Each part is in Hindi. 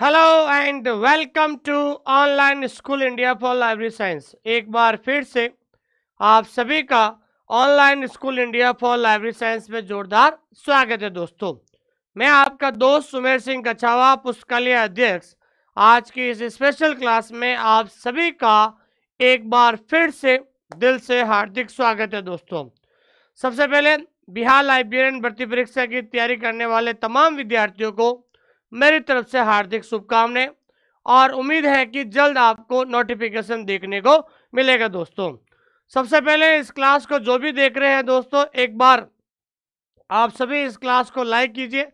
Hello and welcome to online school India for library science एक बार फिर से आप सभी का online school India for library science में जोरदार स्वागत है दोस्तों मैं आपका दोस्त सुमेर सिंह कछावा पुस्तकालय अध्यक्ष आज की इस स्पेशल क्लास में आप सभी का एक बार फिर से दिल से हार्दिक स्वागत है दोस्तों सबसे पहले बिहार लाइब्रेरियन भर्ती परीक्षा की तैयारी करने वाले तमाम विद्यार्थियों को मेरी तरफ से हार्दिक शुभकामनाएं और उम्मीद है कि जल्द आपको नोटिफिकेशन देखने को मिलेगा दोस्तों सबसे पहले इस क्लास को जो भी देख रहे हैं दोस्तों एक बार आप सभी इस क्लास को लाइक कीजिए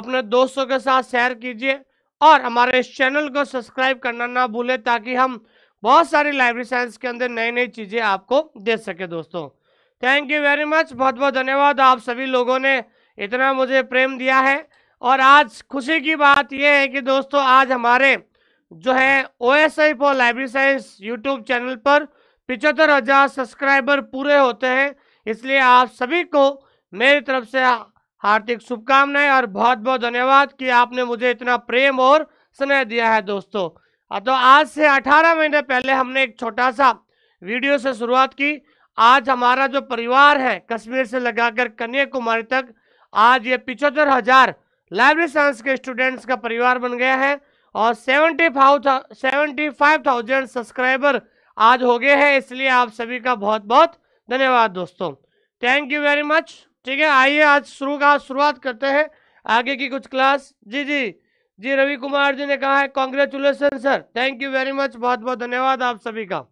अपने दोस्तों के साथ शेयर कीजिए और हमारे इस चैनल को सब्सक्राइब करना ना भूलें ताकि हम बहुत सारी लाइब्रेरी साइंस के अंदर नई नई चीज़ें आपको दे सके दोस्तों थैंक यू वेरी मच बहुत बहुत धन्यवाद आप सभी लोगों ने इतना मुझे प्रेम दिया है और आज खुशी की बात यह है कि दोस्तों आज हमारे जो है O S I for library science YouTube channel पर पिचहत्तर हज़ार सब्सक्राइबर पूरे होते हैं इसलिए आप सभी को मेरी तरफ से हार्दिक शुभकामनाएं और बहुत बहुत धन्यवाद कि आपने मुझे इतना प्रेम और स्नेह दिया है दोस्तों तो आज से 18 महीने पहले हमने एक छोटा सा वीडियो से शुरुआत की आज हमारा जो परिवार है कश्मीर से लगाकर कन्याकुमारी तक आज ये पिचहत्तर हज़ार लाइब्रेरी साइंस के स्टूडेंट्स का परिवार बन गया है और seventy five seventy five thousand subscriber आज हो गए हैं इसलिए आप सभी का बहुत बहुत धन्यवाद दोस्तों थैंक यू वेरी मच ठीक है आइए आज शुरू का शुरुआत करते हैं आगे की कुछ क्लास जी जी जी रवि कुमार जी ने कहा है congratulation sir thank you very much बहुत बहुत धन्यवाद आप सभी का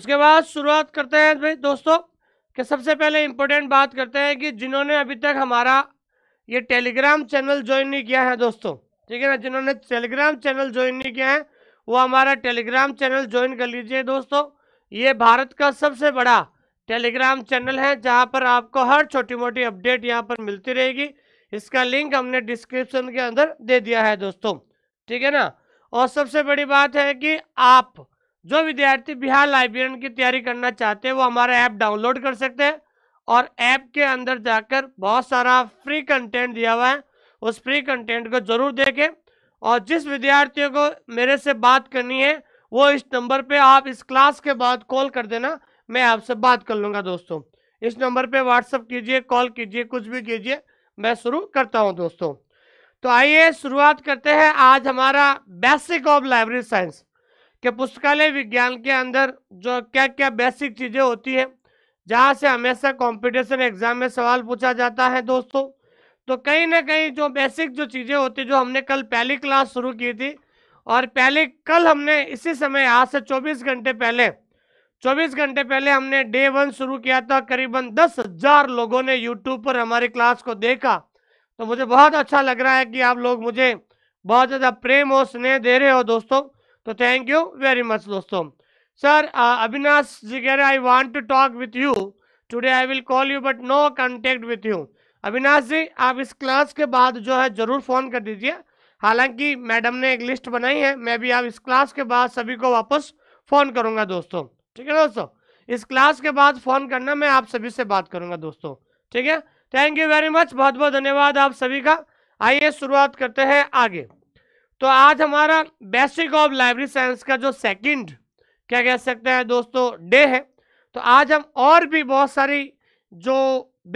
उसके बाद शुरुआत करते हैं भाई दोस्तों कि सबसे पहले इम्पोर्टेंट बात करते हैं कि जिन्होंने अभी तक हमारा ये टेलीग्राम चैनल ज्वाइन नहीं किया है दोस्तों ठीक है ना जिन्होंने टेलीग्राम चैनल ज्वाइन नहीं किया है वो हमारा टेलीग्राम चैनल ज्वाइन कर लीजिए दोस्तों ये भारत का सबसे बड़ा टेलीग्राम चैनल है जहाँ पर आपको हर छोटी मोटी अपडेट यहाँ पर मिलती रहेगी इसका लिंक हमने डिस्क्रिप्शन के अंदर दे दिया है दोस्तों ठीक है ना और सबसे बड़ी बात है कि आप जो विद्यार्थी बिहार लाइब्रेरियन की तैयारी करना चाहते हैं वो हमारा ऐप डाउनलोड कर सकते हैं और ऐप के अंदर जाकर बहुत सारा फ्री कंटेंट दिया हुआ है उस फ्री कंटेंट को ज़रूर देखें और जिस विद्यार्थियों को मेरे से बात करनी है वो इस नंबर पे आप इस क्लास के बाद कॉल कर देना मैं आपसे बात कर लूँगा दोस्तों इस नंबर पे व्हाट्सअप कीजिए कॉल कीजिए कुछ भी कीजिए मैं शुरू करता हूँ दोस्तों तो आइए शुरुआत करते हैं आज हमारा बेसिक ऑफ लाइब्रेरी साइंस कि पुस्तकालय विज्ञान के अंदर जो क्या क्या बेसिक चीज़ें होती है जहाँ से हमेशा कॉम्पिटिशन एग्जाम में सवाल पूछा जाता है दोस्तों तो कहीं ना कहीं जो बेसिक जो चीज़ें होती जो हमने कल पहली क्लास शुरू की थी और पहले कल हमने इसी समय आज से 24 घंटे पहले 24 घंटे पहले हमने डे वन शुरू किया था करीबन दस हजार लोगों ने यूट्यूब पर हमारी क्लास को देखा तो मुझे बहुत अच्छा लग रहा है कि आप लोग मुझे बहुत ज़्यादा प्रेम और स्नेह दे रहे हो दोस्तों तो थैंक यू वेरी मच दोस्तों सर अविनाश जी कह रहे I want to talk with you today I will call you but no contact with you Avinash ji आप इस क्लास के बाद जो है ज़रूर फ़ोन कर दीजिए हालांकि मैडम ने एक लिस्ट बनाई है मैं भी आप इस क्लास के बाद सभी को वापस फ़ोन करूंगा दोस्तों ठीक है दोस्तों इस क्लास के बाद फ़ोन करना मैं आप सभी से बात करूंगा दोस्तों ठीक है थैंक यू वेरी मच बहुत बहुत धन्यवाद आप सभी का आइए शुरुआत करते हैं आगे तो आज हमारा बेसिक ऑफ लाइब्रेरी साइंस का जो सेकंड क्या कह सकते हैं दोस्तों डे है तो आज हम और भी बहुत सारी जो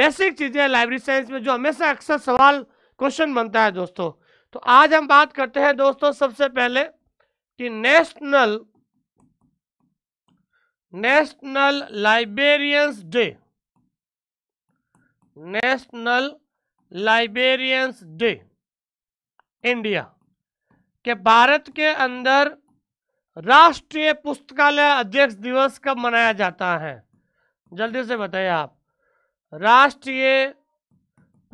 बेसिक चीज़ें लाइब्रेरी साइंस में जो हमेशा अक्सर सवाल क्वेश्चन बनता है दोस्तों तो आज हम बात करते हैं दोस्तों सबसे पहले कि national national librarians day national librarians day India कि भारत के अंदर राष्ट्रीय पुस्तकालय अध्यक्ष दिवस कब मनाया जाता है जल्दी से बताइए आप राष्ट्रीय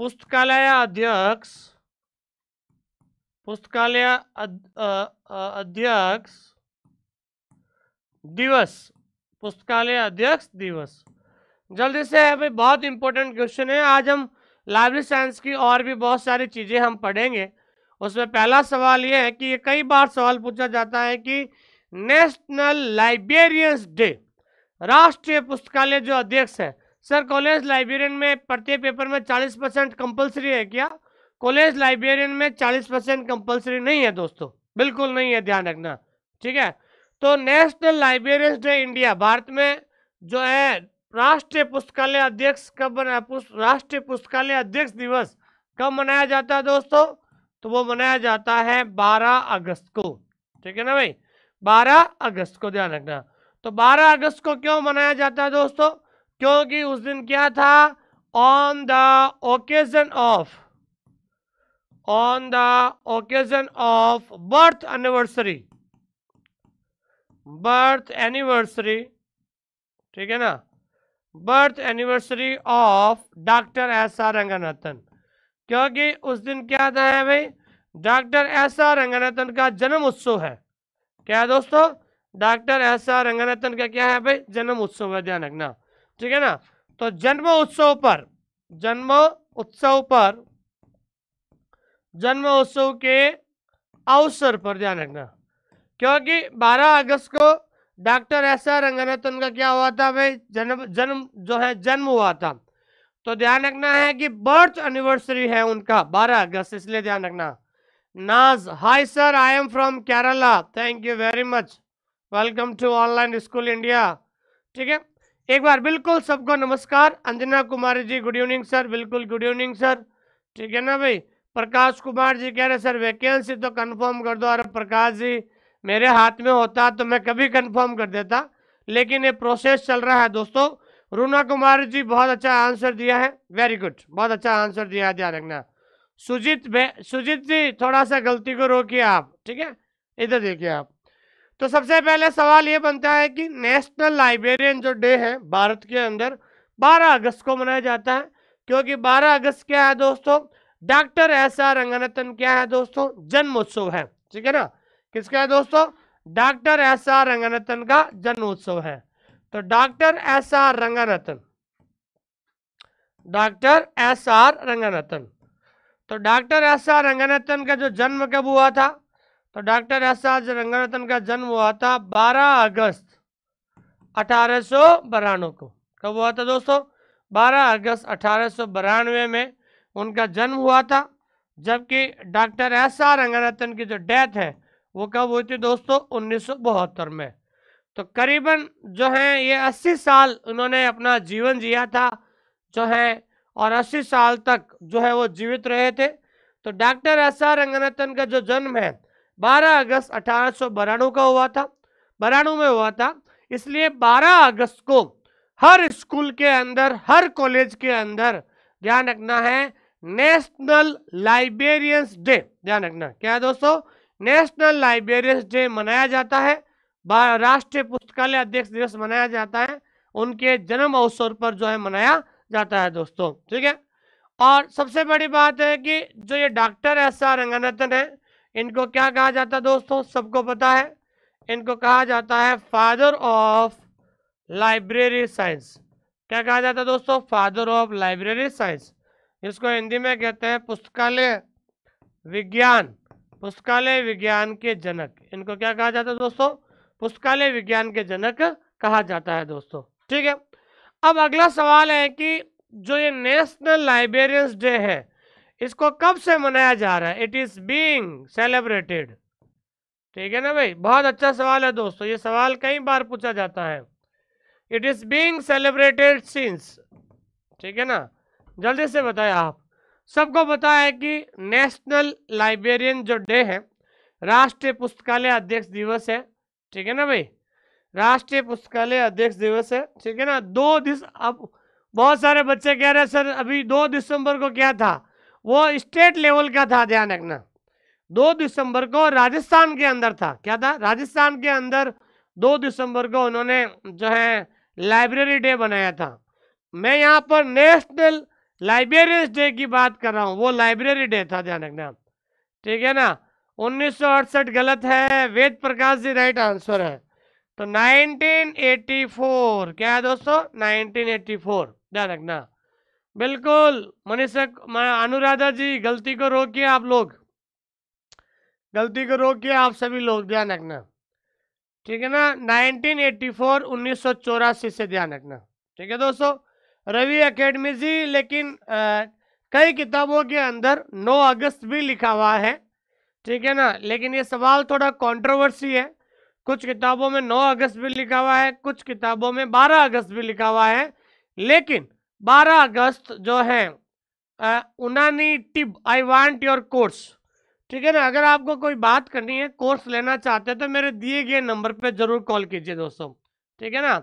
पुस्तकालय अध्यक्ष पुस्तकालय अध्यक्ष दिवस पुस्तकालय अध्यक्ष दिवस जल्दी से अभी बहुत इंपॉर्टेंट क्वेश्चन है आज हम लाइब्रेरी साइंस की और भी बहुत सारी चीज़ें हम पढ़ेंगे उसमें पहला सवाल ये है कि ये कई बार सवाल पूछा जाता है कि नेशनल लाइब्रेरियंस डे राष्ट्रीय पुस्तकालय जो अध्यक्ष है सर कॉलेज लाइब्रेरियन में प्रत्येक पेपर में 40 परसेंट कंपल्सरी है क्या कॉलेज लाइब्रेरियन में 40 परसेंट कंपल्सरी नहीं है दोस्तों बिल्कुल नहीं है ध्यान रखना ठीक है तो national librarians day India Bharat में जो है राष्ट्रीय पुस्तकालय अध्यक्ष कब मनाया राष्ट्रीय पुस्तकालय अध्यक्ष दिवस कब मनाया जाता है दोस्तों तो वो मनाया जाता है 12 अगस्त को ठीक है ना भाई 12 अगस्त को ध्यान रखना तो 12 अगस्त को क्यों मनाया जाता है दोस्तों क्योंकि उस दिन क्या था on the occasion of on the occasion of birth anniversary birth anniversary ठीक है ना birth anniversary of doctor S R Ranganathan क्योंकि उस दिन क्या था है भाई डॉक्टर एस आर रंगनाथन का जन्म उत्सव है क्या है दोस्तों डॉक्टर एस आर रंगनाथन का क्या है भाई जन्म उत्सव है ध्यान रखना ठीक है ना तो जन्म उत्सव पर जन्म उत्सव पर जन्म उत्सव के अवसर पर ध्यान रखना क्योंकि 12 अगस्त को डॉक्टर एस आर रंगनाथन का क्या हुआ था भाई जन्म जन्म जो है जन्म हुआ था तो ध्यान रखना है कि बर्थ एनिवर्सरी है उनका 12 अगस्त इसलिए ध्यान रखना Naaz hi sir I am from Kerala thank you very much welcome to online school India ठीक है एक बार बिल्कुल सबको नमस्कार Anjana Kumari ji good evening sir बिल्कुल गुड इवनिंग सर ठीक है ना भाई प्रकाश कुमार जी कह रहे सर वैकेंसी तो कन्फर्म कर दो अरे प्रकाश जी मेरे हाथ में होता तो मैं कभी कन्फर्म कर देता लेकिन ये प्रोसेस चल रहा है दोस्तों रूना कुमार जी बहुत अच्छा आंसर दिया है वेरी गुड बहुत अच्छा आंसर दिया है ध्यान रखना सुजीत सुजीत जी थोड़ा सा गलती को रोकिए आप ठीक है इधर देखिए आप तो सबसे पहले सवाल ये बनता है कि नेशनल लाइब्रेरियन जो डे है भारत के अंदर 12 अगस्त को मनाया जाता है क्योंकि 12 अगस्त क्या है दोस्तों डॉक्टर एस आर रंगनाथन क्या है दोस्तों जन्मोत्सव है ठीक है ना किसका है दोस्तों डॉक्टर एस आर रंगनाथन का जन्मोत्सव है तो doctor S R Ranganathan doctor S R Ranganathan तो डॉक्टर एस आर रंगानाथन का जो जन्म कब हुआ था तो डॉक्टर एस आर रंगानाथन का जन्म हुआ था 12 अगस्त अठारह को कब हुआ था दोस्तों 12 अगस्त अठारह में उनका जन्म हुआ था जबकि डॉक्टर एस आर रंगानाथन की जो डेथ है वो कब हुई थी दोस्तों उन्नीस में तो करीबन जो है ये 80 साल उन्होंने अपना जीवन जिया था जो है और 80 साल तक जो है वो जीवित रहे थे तो डॉक्टर एस आर रंगनाथन का जो जन्म है 12 अगस्त अठारह का हुआ था बराणु में हुआ था इसलिए 12 अगस्त को हर स्कूल के अंदर हर कॉलेज के अंदर ध्यान रखना है नेशनल लाइब्रेरियंस डे ध्यान रखना क्या है दोस्तों नेशनल लाइब्रेरियंस डे मनाया जाता है राष्ट्रीय पुस्तकालय अध्यक्ष दिवस मनाया जाता है उनके जन्म अवसर पर जो है मनाया जाता है दोस्तों ठीक है और सबसे बड़ी बात है कि जो ये डॉक्टर एस आर रंगानाथन है इनको क्या कहा जाता है दोस्तों सबको पता है इनको कहा जाता है फादर ऑफ लाइब्रेरी साइंस क्या कहा जाता है दोस्तों फादर ऑफ लाइब्रेरी साइंस इसको हिंदी में कहते हैं पुस्तकालय विज्ञान पुस्तकालय विज्ञान के जनक इनको क्या कहा जाता है दोस्तों पुस्तकालय विज्ञान के जनक कहा जाता है दोस्तों ठीक है अब अगला सवाल है कि जो ये नेशनल लाइब्रेरियंस डे है इसको कब से मनाया जा रहा है इट इज़ बीइंग सेलिब्रेटेड ठीक है ना भाई बहुत अच्छा सवाल है दोस्तों ये सवाल कई बार पूछा जाता है it is being celebrated since ठीक है ना जल्दी से बताएं आप सबको पता है कि नेशनल लाइब्रेरियन जो डे है राष्ट्रीय पुस्तकालय अध्यक्ष दिवस है ठीक है ना भाई राष्ट्रीय पुस्तकालय अध्यक्ष दिवस है ठीक है ना दो दिस अब बहुत सारे बच्चे कह रहे हैं सर अभी दो दिसंबर को क्या था वो स्टेट लेवल का था ध्यान रखना दो दिसंबर को राजस्थान के अंदर था क्या था राजस्थान के अंदर दो दिसंबर को उन्होंने जो है लाइब्रेरी डे बनाया था मैं यहाँ पर नेशनल लाइब्रेरियंस डे की बात कर रहा हूँ वो लाइब्रेरी डे था ध्यान रखना ठीक है ना उन्नीस गलत है वेद प्रकाश जी राइट आंसर है तो 1984 क्या है दोस्तों 1984 ध्यान रखना बिल्कुल मनीषा अनुराधा जी गलती को रोकिए आप लोग गलती को रोकिए आप सभी लोग ध्यान रखना ठीक है ना 1984 1984 से ध्यान रखना ठीक है दोस्तों रवि अकेडमी जी लेकिन आ, कई किताबों के अंदर 9 अगस्त भी लिखा हुआ है ठीक है ना लेकिन ये सवाल थोड़ा कंट्रोवर्सी है कुछ किताबों में 9 अगस्त भी लिखा हुआ है कुछ किताबों में 12 अगस्त भी लिखा हुआ है लेकिन 12 अगस्त जो है उनानी tip I want your course ठीक है ना अगर आपको कोई बात करनी है कोर्स लेना चाहते हैं तो मेरे दिए गए नंबर पे जरूर कॉल कीजिए दोस्तों ठीक है ना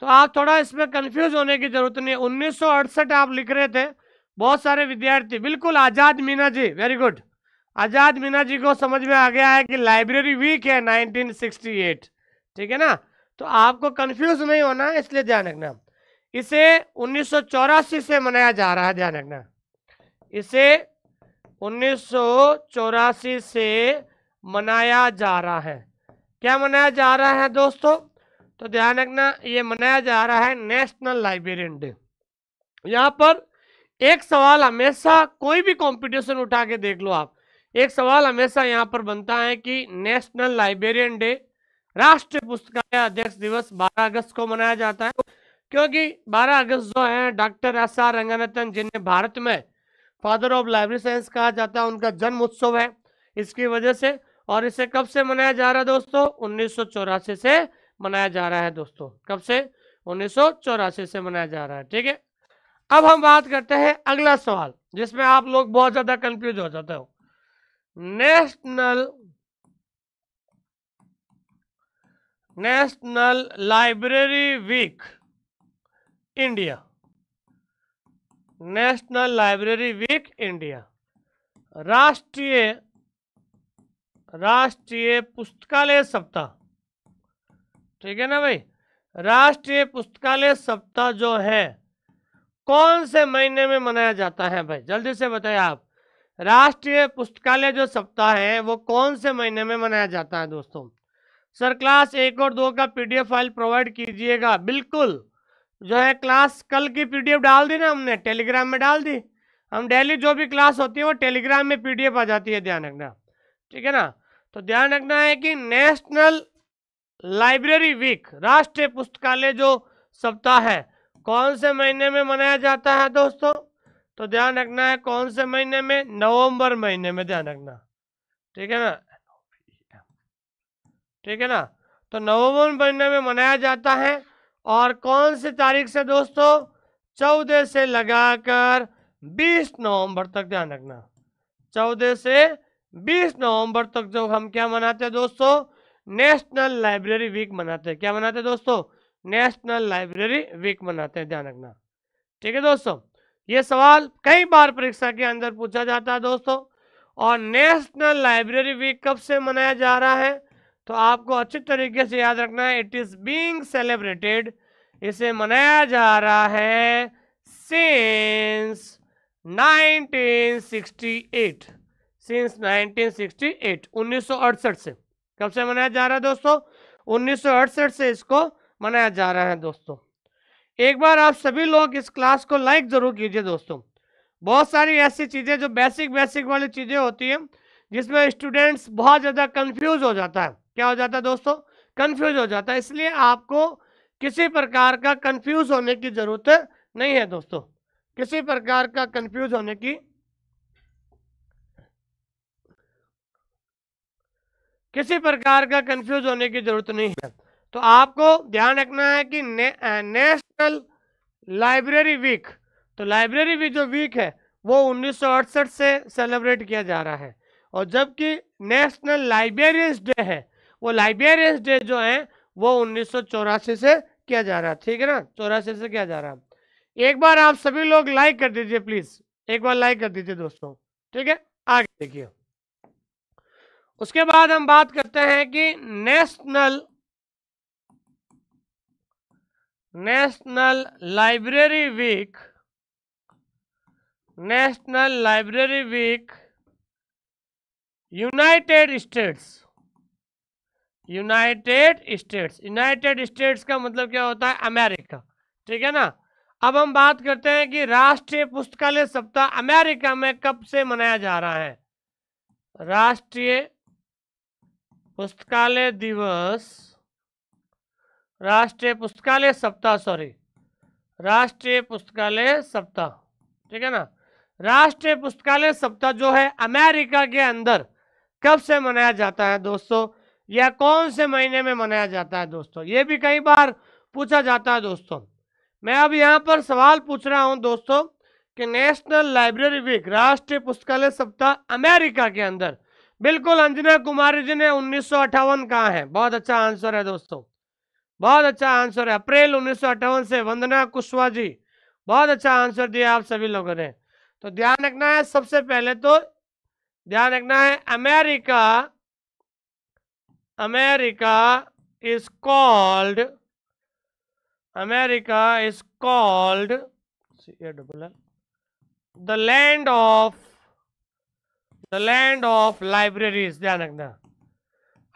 तो आप थोड़ा इसमें कन्फ्यूज होने की जरूरत नहीं उन्नीस आप लिख रहे थे बहुत सारे विद्यार्थी बिल्कुल आज़ाद मीना जी वेरी गुड आजाद मीना जी को समझ में आ गया है कि लाइब्रेरी वीक है 1968 ठीक है ना तो आपको कंफ्यूज नहीं होना इसलिए ध्यान रखना इसे उन्नीस से मनाया जा रहा है ध्यान रखना इसे उन्नीस से मनाया जा रहा है क्या मनाया जा रहा है दोस्तों तो ध्यान रखना ये मनाया जा रहा है नेशनल लाइब्रेरियन डे यहाँ पर एक सवाल हमेशा कोई भी कंपटीशन उठा के देख लो आप एक सवाल हमेशा यहाँ पर बनता है कि नेशनल लाइब्रेरियन डे राष्ट्रीय पुस्तकालय अध्यक्ष दिवस 12 अगस्त को मनाया जाता है क्योंकि 12 अगस्त जो है डॉक्टर एस आर रंगानथन जिन्हें भारत में फादर ऑफ लाइब्रेरी साइंस कहा जाता है उनका जन्म उत्सव है इसकी वजह से और इसे कब से मनाया जा रहा है दोस्तों उन्नीस से मनाया जा रहा है दोस्तों कब से उन्नीस से मनाया जा रहा है ठीक है अब हम बात करते हैं अगला सवाल जिसमें आप लोग बहुत ज़्यादा कंफ्यूज हो जाते हो national national library week India national library week India राष्ट्रीय राष्ट्रीय पुस्तकालय सप्ताह ठीक है ना भाई राष्ट्रीय पुस्तकालय सप्ताह जो है कौन से महीने में मनाया जाता है भाई जल्दी से बताएं आप राष्ट्रीय पुस्तकालय जो सप्ताह है वो कौन से महीने में मनाया जाता है दोस्तों सर क्लास एक और दो का पीडीएफ फाइल प्रोवाइड कीजिएगा बिल्कुल जो है क्लास कल की पीडीएफ डाल दी ना हमने टेलीग्राम में डाल दी हम डेली जो भी क्लास होती है वो टेलीग्राम में पीडीएफ आ जाती है ध्यान रखना ठीक है ना तो ध्यान रखना है कि नेशनल लाइब्रेरी वीक राष्ट्रीय पुस्तकालय जो सप्ताह है कौन से महीने में मनाया जाता है दोस्तों तो ध्यान रखना है कौन से महीने में नवंबर महीने में ध्यान रखना ठीक है ना ठीक है ना तो नवंबर महीने में मनाया जाता है और कौन से तारीख से दोस्तों चौदह से लगाकर बीस नवंबर तक ध्यान रखना चौदह से बीस नवंबर तक जो हम क्या मनाते हैं दोस्तों नेशनल लाइब्रेरी वीक मनाते हैं क्या मनाते हैं दोस्तों नेशनल लाइब्रेरी वीक मनाते हैं ध्यान रखना ठीक है दोस्तों ये सवाल कई बार परीक्षा के अंदर पूछा जाता है दोस्तों और नेशनल लाइब्रेरी वीक कब से मनाया जा रहा है तो आपको अच्छे तरीके से याद रखना है इट इज़ बीइंग सेलिब्रेटेड इसे मनाया जा रहा है सिंस 1968 सिंस 1968 1968 से कब से मनाया जा रहा है दोस्तों 1968 से इसको मनाया जा रहा है दोस्तों एक बार आप सभी लोग इस क्लास को लाइक ज़रूर कीजिए दोस्तों बहुत सारी ऐसी चीज़ें जो बेसिक बेसिक वाली चीज़ें होती हैं जिसमें स्टूडेंट्स बहुत ज़्यादा कंफ्यूज हो जाता है क्या हो जाता है दोस्तों कंफ्यूज हो जाता है इसलिए आपको किसी प्रकार का कंफ्यूज होने की ज़रूरत नहीं है दोस्तों किसी प्रकार का कंफ्यूज होने की किसी प्रकार का कंफ्यूज होने की ज़रूरत नहीं है तो आपको ध्यान रखना है कि ने, नेशनल लाइब्रेरी वीक तो लाइब्रेरी वीक जो वीक है वो उन्नीस से सेलिब्रेट किया जा रहा है और जबकि नेशनल लाइब्रेरियंस डे है वो लाइब्रेरियंस डे जो है वो उन्नीस से किया जा रहा है ठीक है ना चौरासी से किया जा रहा है एक बार आप सभी लोग लाइक कर दीजिए प्लीज एक बार लाइक कर दीजिए दोस्तों ठीक है आगे देखिए उसके बाद हम बात करते हैं कि national national library week national library week United States United States United States का मतलब क्या होता है अमेरिका ठीक है ना अब हम बात करते हैं कि राष्ट्रीय पुस्तकालय सप्ताह अमेरिका में कब से मनाया जा रहा है राष्ट्रीय पुस्तकालय दिवस राष्ट्रीय पुस्तकालय सप्ताह सॉरी राष्ट्रीय पुस्तकालय सप्ताह ठीक है ना राष्ट्रीय पुस्तकालय सप्ताह जो है अमेरिका के अंदर कब से मनाया जाता है दोस्तों या कौन से महीने में मनाया जाता है दोस्तों ये भी कई बार पूछा जाता है दोस्तों मैं अब यहाँ पर सवाल पूछ रहा हूँ दोस्तों कि नेशनल लाइब्रेरी वीक राष्ट्रीय पुस्तकालय सप्ताह अमेरिका के अंदर बिल्कुल अंजना कुमारी जी ने उन्नीस सौ कहा है बहुत अच्छा आंसर है दोस्तों बहुत अच्छा आंसर है अप्रैल उन्नीस से वंदना कुशवा जी बहुत अच्छा आंसर दिया आप सभी लोगों ने तो ध्यान रखना है सबसे पहले तो ध्यान रखना है America America is called America is called double the land of the land of libraries ध्यान रखना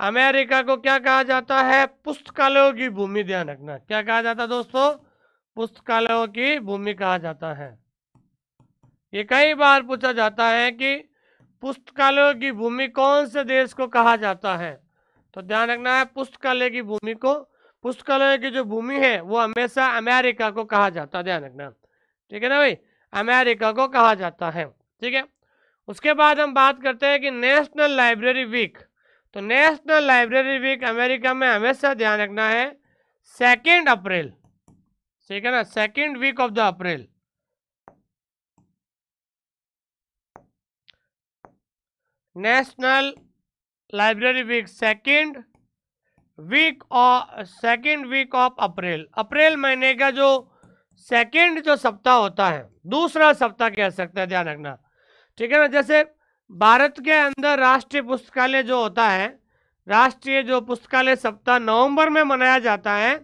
अमेरिका को क्या कहा जाता है पुस्तकालयों की भूमि ध्यान रखना क्या कहा जाता है दोस्तों पुस्तकालयों की भूमि कहा जाता है ये कई बार पूछा जाता है कि पुस्तकालयों की भूमि कौन से देश को कहा जाता है तो ध्यान रखना है पुस्तकालय की भूमि को पुस्तकालय की जो भूमि है वो हमेशा अमेरिका को कहा जाता है ध्यान रखना ठीक है ना भाई अमेरिका को कहा जाता है ठीक है उसके बाद हम बात करते हैं कि नेशनल लाइब्रेरी वीक तो नेशनल लाइब्रेरी वीक अमेरिका में हमेशा ध्यान रखना है सेकेंड अप्रैल ठीक है ना second week of the April national library week second week of second week of April अप्रैल महीने का जो सेकेंड जो सप्ताह होता है दूसरा सप्ताह कह सकते हैं ध्यान रखना ठीक है ना जैसे भारत के अंदर राष्ट्रीय पुस्तकालय जो होता है राष्ट्रीय जो पुस्तकालय सप्ताह नवंबर में मनाया जाता है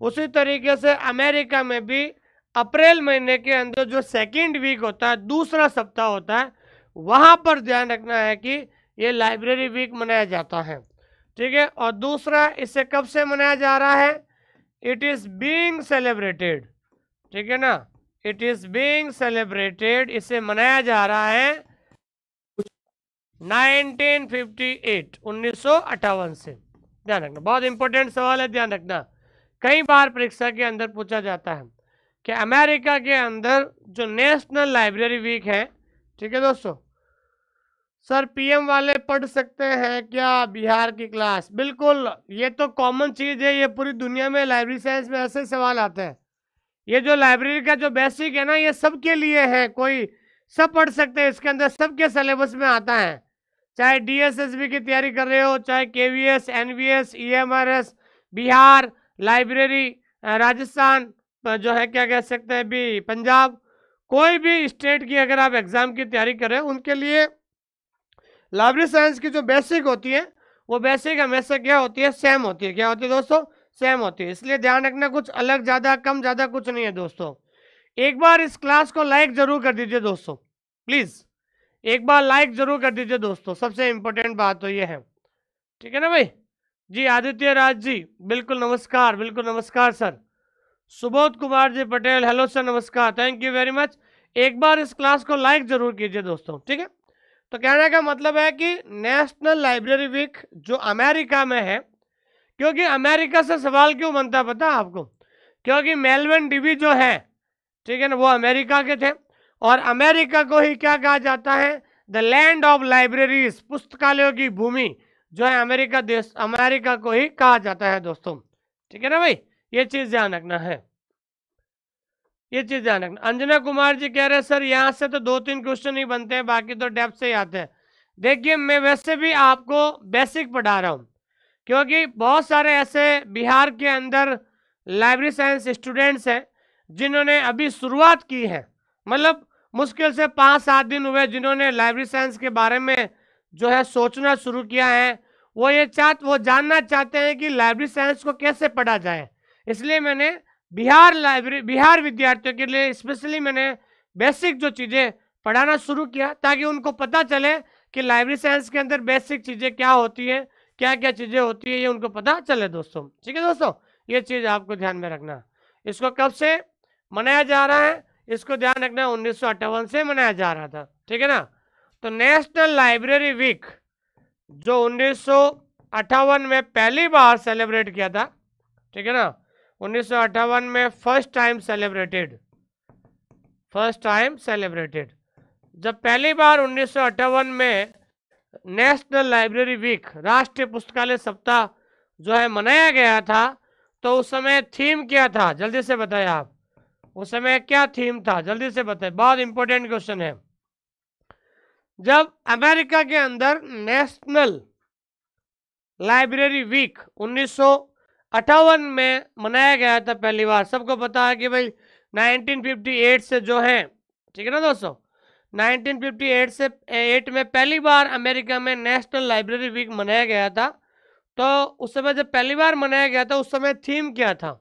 उसी तरीके से अमेरिका में भी अप्रैल महीने के अंदर जो सेकंड वीक होता है दूसरा सप्ताह होता है वहाँ पर ध्यान रखना है कि ये लाइब्रेरी वीक मनाया जाता है ठीक है और दूसरा इसे कब से मनाया जा रहा है इट इज़ बीइंग सेलिब्रेटेड ठीक है ना इट इज़ बीइंग सेलिब्रेटेड इसे मनाया जा रहा है 1958 से ध्यान रखना बहुत इंपॉर्टेंट सवाल है ध्यान रखना कई बार परीक्षा के अंदर पूछा जाता है कि अमेरिका के अंदर जो नेशनल लाइब्रेरी वीक है ठीक है दोस्तों सर पीएम वाले पढ़ सकते हैं क्या बिहार की क्लास बिल्कुल ये तो कॉमन चीज़ है ये पूरी दुनिया में लाइब्रेरी साइंस में ऐसे सवाल आते हैं ये जो लाइब्रेरी का जो बेसिक है ना ये सबके लिए है कोई सब पढ़ सकते हैं इसके अंदर सबके सिलेबस में आता है चाहे डीएसएसबी की तैयारी कर रहे हो चाहे KVS NVS EMRS Bihar library Rajasthan जो है क्या कह सकते हैं भी पंजाब कोई भी स्टेट की अगर आप एग्ज़ाम की तैयारी कर रहे हो उनके लिए लाइब्रेरी साइंस की जो बेसिक होती है वो बेसिक हमेशा क्या होती है सेम होती है क्या होती है दोस्तों सेम होती है इसलिए ध्यान रखना कुछ अलग ज़्यादा कम ज़्यादा कुछ नहीं है दोस्तों एक बार इस क्लास को लाइक ज़रूर कर दीजिए दोस्तों प्लीज़ एक बार लाइक जरूर कर दीजिए दोस्तों सबसे इम्पोर्टेंट बात तो ये है ठीक है ना भाई जी आदित्य राज जी बिल्कुल नमस्कार बिल्कुल नमस्कार sir Subodh Kumar ji Patel hello sir नमस्कार थैंक यू वेरी मच एक बार इस क्लास को लाइक जरूर कीजिए दोस्तों ठीक है तो कहने का मतलब है कि नेशनल लाइब्रेरी वीक जो अमेरिका में है क्योंकि अमेरिका से सवाल क्यों बनता पता आपको क्योंकि मेलवन डीवी जो है ठीक है ना वो अमेरिका के थे और अमेरिका को ही क्या कहा जाता है द लैंड ऑफ लाइब्रेरीज पुस्तकालयों की भूमि जो है अमेरिका देश अमेरिका को ही कहा जाता है दोस्तों ठीक है ना भाई ये चीज ध्यान रखना है ये चीज ध्यान रखना अंजना कुमार जी कह रहे हैं सर यहाँ से तो दो तीन क्वेश्चन ही बनते हैं बाकी तो डेप से ही आते हैं देखिए मैं वैसे भी आपको बेसिक पढ़ा रहा हूँ क्योंकि बहुत सारे ऐसे बिहार के अंदर लाइब्रेरी साइंस स्टूडेंट्स हैं जिन्होंने अभी शुरुआत की है मतलब मुश्किल से पाँच सात दिन हुए जिन्होंने लाइब्रेरी साइंस के बारे में जो है सोचना शुरू किया है वो ये चाह वो जानना चाहते हैं कि लाइब्रेरी साइंस को कैसे पढ़ा जाए इसलिए मैंने बिहार लाइब्रेरी बिहार विद्यार्थियों के लिए स्पेशली मैंने बेसिक जो चीज़ें पढ़ाना शुरू किया ताकि उनको पता चले कि लाइब्रेरी साइंस के अंदर बेसिक चीज़ें क्या होती हैं क्या क्या चीज़ें होती है ये उनको पता चले दोस्तों ठीक है दोस्तों ये चीज़ आपको ध्यान में रखना इसको कब से मनाया जा रहा है इसको ध्यान रखना उन्नीस से मनाया जा रहा था ठीक है ना तो नेशनल लाइब्रेरी वीक जो उन्नीस में पहली बार सेलिब्रेट किया था ठीक है ना उन्नीस में first time celebrated first time celebrated जब पहली बार उन्नीस में नेशनल लाइब्रेरी वीक राष्ट्रीय पुस्तकालय सप्ताह जो है मनाया गया था तो उस समय थीम क्या था जल्दी से बताएं आप उस समय क्या थीम था जल्दी से बताएं बहुत इंपॉर्टेंट क्वेश्चन है जब अमेरिका के अंदर नेशनल लाइब्रेरी वीक उन्नीस में मनाया गया था पहली बार सबको पता है कि भाई 1958 से जो है ठीक है ना दोस्तों 1958 से 8 में पहली बार अमेरिका में नेशनल लाइब्रेरी वीक मनाया गया था तो उस समय जब पहली बार मनाया गया था उस समय थीम क्या था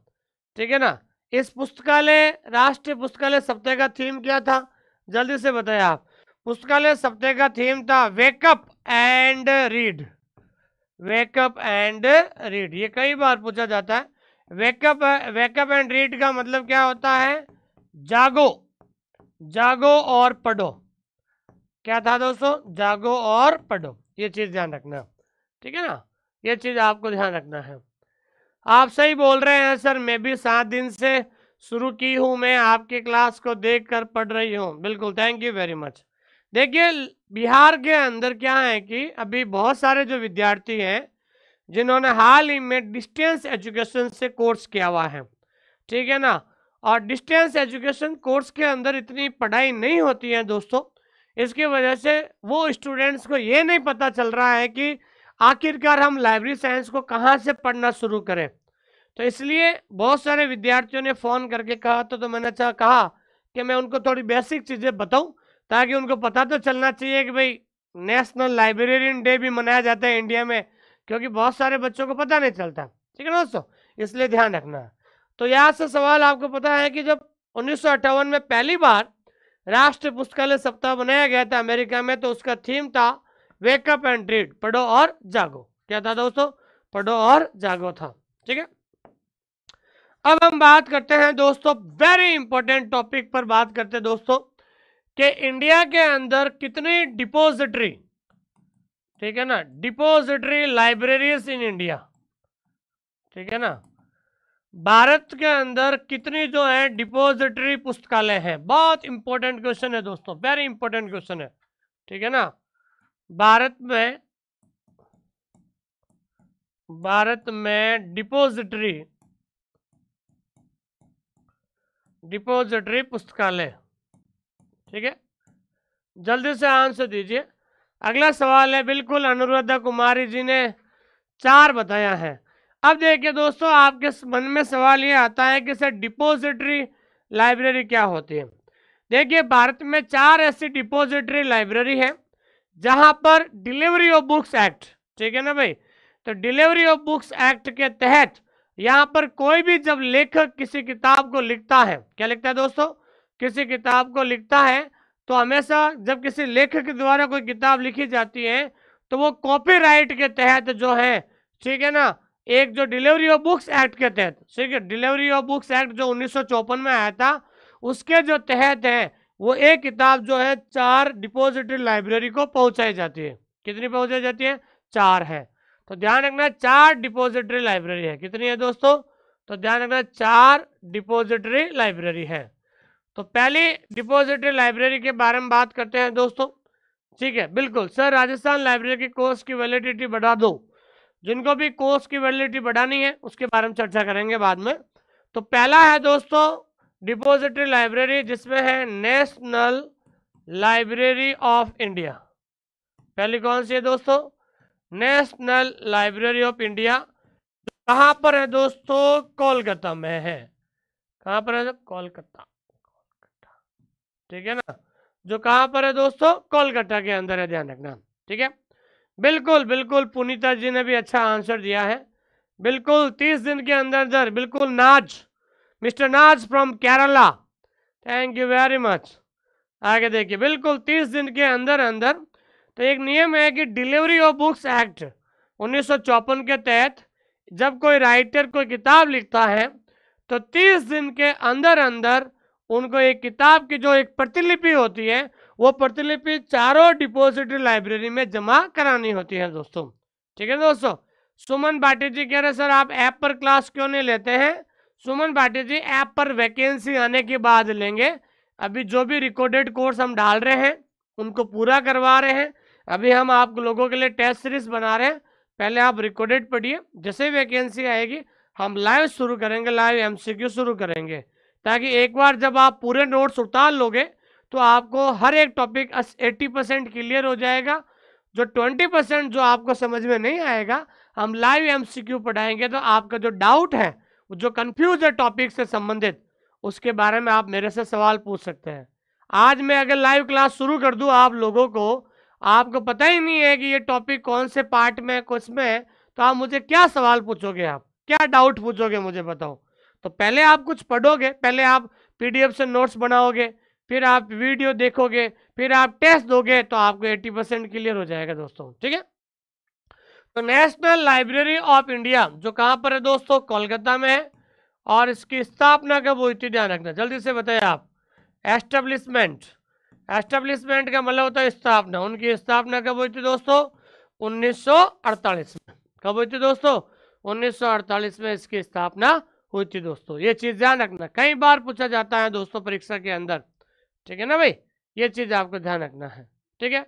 ठीक है ना इस पुस्तकालय राष्ट्रीय पुस्तकालय सप्ताह का थीम क्या था जल्दी से बताएं आप पुस्तकालय सप्ताह का थीम था wake up and read wake up and read ये कई बार पूछा जाता है वेकअप वेकअप एंड रीड का मतलब क्या होता है जागो जागो और पढ़ो क्या था दोस्तों जागो और पढ़ो ये चीज़ ध्यान रखना ठीक है ना ये चीज़ आपको ध्यान रखना है आप सही बोल रहे हैं सर मैं भी सात दिन से शुरू की हूँ मैं आपके क्लास को देख कर पढ़ रही हूँ बिल्कुल थैंक यू वेरी मच देखिए बिहार के अंदर क्या है कि अभी बहुत सारे जो विद्यार्थी हैं जिन्होंने हाल ही में डिस्टेंस एजुकेशन से कोर्स किया हुआ है ठीक है ना और डिस्टेंस एजुकेशन कोर्स के अंदर इतनी पढ़ाई नहीं होती है दोस्तों इसकी वजह से वो स्टूडेंट्स को ये नहीं पता चल रहा है कि आखिरकार हम लाइब्रेरी साइंस को कहाँ से पढ़ना शुरू करें तो इसलिए बहुत सारे विद्यार्थियों ने फ़ोन करके कहा तो, तो मैंने अच्छा कहा कि मैं उनको थोड़ी बेसिक चीज़ें बताऊं ताकि उनको पता तो चलना चाहिए कि भाई नेशनल लाइब्रेरियन डे भी मनाया जाता है इंडिया में क्योंकि बहुत सारे बच्चों को पता नहीं चलता ठीक है ना दोस्तों इसलिए ध्यान रखना तो यहाँ से सवाल आपको पता है कि जब उन्नीस में पहली बार राष्ट्रीय पुस्तकालय सप्ताह बनाया गया था अमेरिका में तो उसका थीम था वेकअप एंड रीड पढ़ो और जागो क्या था दोस्तों पढ़ो और जागो था ठीक है अब हम बात करते हैं दोस्तों वेरी इंपॉर्टेंट टॉपिक पर बात करते हैं दोस्तों कि इंडिया के अंदर कितनी डिपोजिटरी ठीक है ना डिपोजिटरी लाइब्रेरीज इन इंडिया ठीक है ना भारत के अंदर कितनी जो है डिपोजिटरी पुस्तकालय है बहुत इंपॉर्टेंट क्वेश्चन है दोस्तों वेरी इंपॉर्टेंट क्वेश्चन है ठीक है ना भारत में भारत में डिपोजिटरी डिपोजिटरी पुस्तकालय ठीक है जल्दी से आंसर दीजिए अगला सवाल है बिल्कुल अनुराधा कुमारी जी ने चार बताया है अब देखिए दोस्तों आपके मन में सवाल ये आता है कि सर डिपोजिटरी लाइब्रेरी क्या होती है देखिए भारत में चार ऐसी डिपोजिटरी लाइब्रेरी है जहां पर डिलीवरी ऑफ बुक्स एक्ट ठीक है ना भाई तो डिलीवरी ऑफ बुक्स एक्ट के तहत यहाँ पर कोई भी जब लेखक किसी किताब को लिखता है क्या लिखता है दोस्तों किसी किताब को लिखता है तो हमेशा जब किसी लेखक के द्वारा कोई किताब लिखी जाती है तो वो कॉपीराइट के तहत जो है ठीक है ना एक जो डिलीवरी ऑफ बुक्स एक्ट के तहत ठीक है डिलीवरी ऑफ बुक्स एक्ट जो उन्नीस में आया था उसके जो तहत है वो एक किताब जो है चार डिपोजिटरी लाइब्रेरी को पहुंचाई जाती है कितनी पहुंचाई जाती है चार है तो ध्यान रखना चार डिपोजिटरी लाइब्रेरी है कितनी है दोस्तों तो ध्यान रखना चार डिपोजिटरी लाइब्रेरी है तो पहली डिपोजिटरी लाइब्रेरी के बारे में बात करते हैं दोस्तों ठीक है बिल्कुल सर राजस्थान लाइब्रेरी के कोर्स की वैलिडिटी बढ़ा दो जिनको भी कोर्स की वैलिडिटी बढ़ानी है उसके बारे में चर्चा करेंगे बाद में तो पहला है दोस्तों डिपोजिटरी लाइब्रेरी जिसमें है नेशनल लाइब्रेरी ऑफ इंडिया पहली कौन सी है दोस्तों नेशनल लाइब्रेरी ऑफ इंडिया कहाँ पर है दोस्तों कोलकाता में है कहां पर है कोलकाता कोलकाता ठीक है ना जो कहाँ पर है दोस्तों कोलकाता के अंदर है ध्यान रखना ठीक है बिल्कुल बिल्कुल पुनीता जी ने भी अच्छा आंसर दिया है बिल्कुल तीस दिन के अंदर अंदर बिल्कुल नाच mister Naaz from Kerala thank you very much आगे देखिए बिल्कुल तीस दिन के अंदर अंदर तो एक नियम है कि डिलीवरी ऑफ बुक्स एक्ट उन्नीस के तहत जब कोई राइटर कोई किताब लिखता है तो तीस दिन के अंदर अंदर उनको एक किताब की जो एक प्रतिलिपि होती है वो प्रतिलिपि चारों डिपोजिटरी लाइब्रेरी में जमा करानी होती है दोस्तों ठीक है दोस्तों सुमन भाटी जी कह रहे सर आप ऐप पर क्लास क्यों नहीं लेते हैं सुमन भाटी जी ऐप पर वैकेंसी आने के बाद लेंगे अभी जो भी रिकॉर्डेड कोर्स हम डाल रहे हैं उनको पूरा करवा रहे हैं अभी हम आप लोगों के लिए टेस्ट सीरीज बना रहे हैं पहले आप रिकॉर्डेड पढ़िए जैसे वैकेंसी आएगी हम लाइव शुरू करेंगे लाइव एमसीक्यू शुरू करेंगे ताकि एक बार जब आप पूरे नोट्स उतार लोगे तो आपको हर एक टॉपिक 80 परसेंट क्लियर हो जाएगा जो 20 परसेंट जो आपको समझ में नहीं आएगा हम लाइव एमसीक्यू पढ़ाएंगे तो आपका जो डाउट है जो कन्फ्यूज़ है टॉपिक से संबंधित उसके बारे में आप मेरे से सवाल पूछ सकते हैं आज मैं अगर लाइव क्लास शुरू कर दूँ आप लोगों को आपको पता ही नहीं है कि ये टॉपिक कौन से पार्ट में है कुछ में है तो आप मुझे क्या सवाल पूछोगे आप क्या डाउट पूछोगे मुझे बताओ तो पहले आप कुछ पढ़ोगे पहले आप पीडीएफ से नोट्स बनाओगे फिर आप वीडियो देखोगे फिर आप टेस्ट दोगे तो आपको 80 परसेंट क्लियर हो जाएगा दोस्तों ठीक है तो नेशनल लाइब्रेरी ऑफ इंडिया जो कहाँ पर है दोस्तों कोलकाता में है और इसकी स्थापना कब हुई थी ध्यान रखना जल्दी से बताइए आप एस्टेब्लिशमेंट एस्टेब्लिशमेंट का मतलब होता है स्थापना उनकी स्थापना कब हुई थी दोस्तों 1948 में कब हुई थी दोस्तों 1948 में इसकी स्थापना हुई थी दोस्तों ये चीज़ ध्यान रखना कई बार पूछा जाता है दोस्तों परीक्षा के अंदर ठीक है ना भाई ये चीज़ आपको ध्यान रखना है ठीक है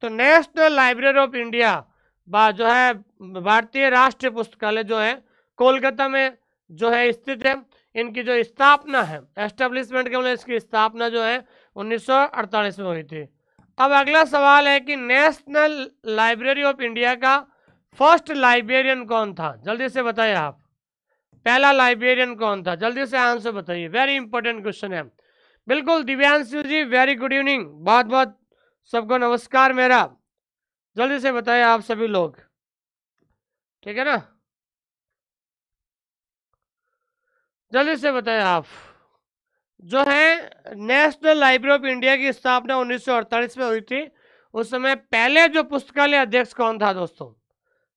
तो नेशनल लाइब्रेरी ऑफ इंडिया जो है भारतीय राष्ट्रीय पुस्तकालय जो है कोलकाता में जो है स्थित है इनकी जो स्थापना है एस्टेब्लिशमेंट के मतलब इसकी स्थापना जो है 1948 में हुई थी अब अगला सवाल है कि नेशनल लाइब्रेरी ऑफ इंडिया का फर्स्ट लाइब्रेरियन कौन था जल्दी से बताइए आप पहला लाइब्रेरियन कौन था जल्दी से आंसर बताइए वेरी इंपॉर्टेंट क्वेश्चन है बिल्कुल Divyanshu ji very good evening बहुत बहुत सबको नमस्कार मेरा जल्दी से बताएं आप सभी लोग ठीक है ना जल्दी से बताएं आप जो है नेशनल लाइब्रेरी ऑफ इंडिया की स्थापना 1948 में हुई थी उस समय पहले जो पुस्तकालय अध्यक्ष कौन था दोस्तों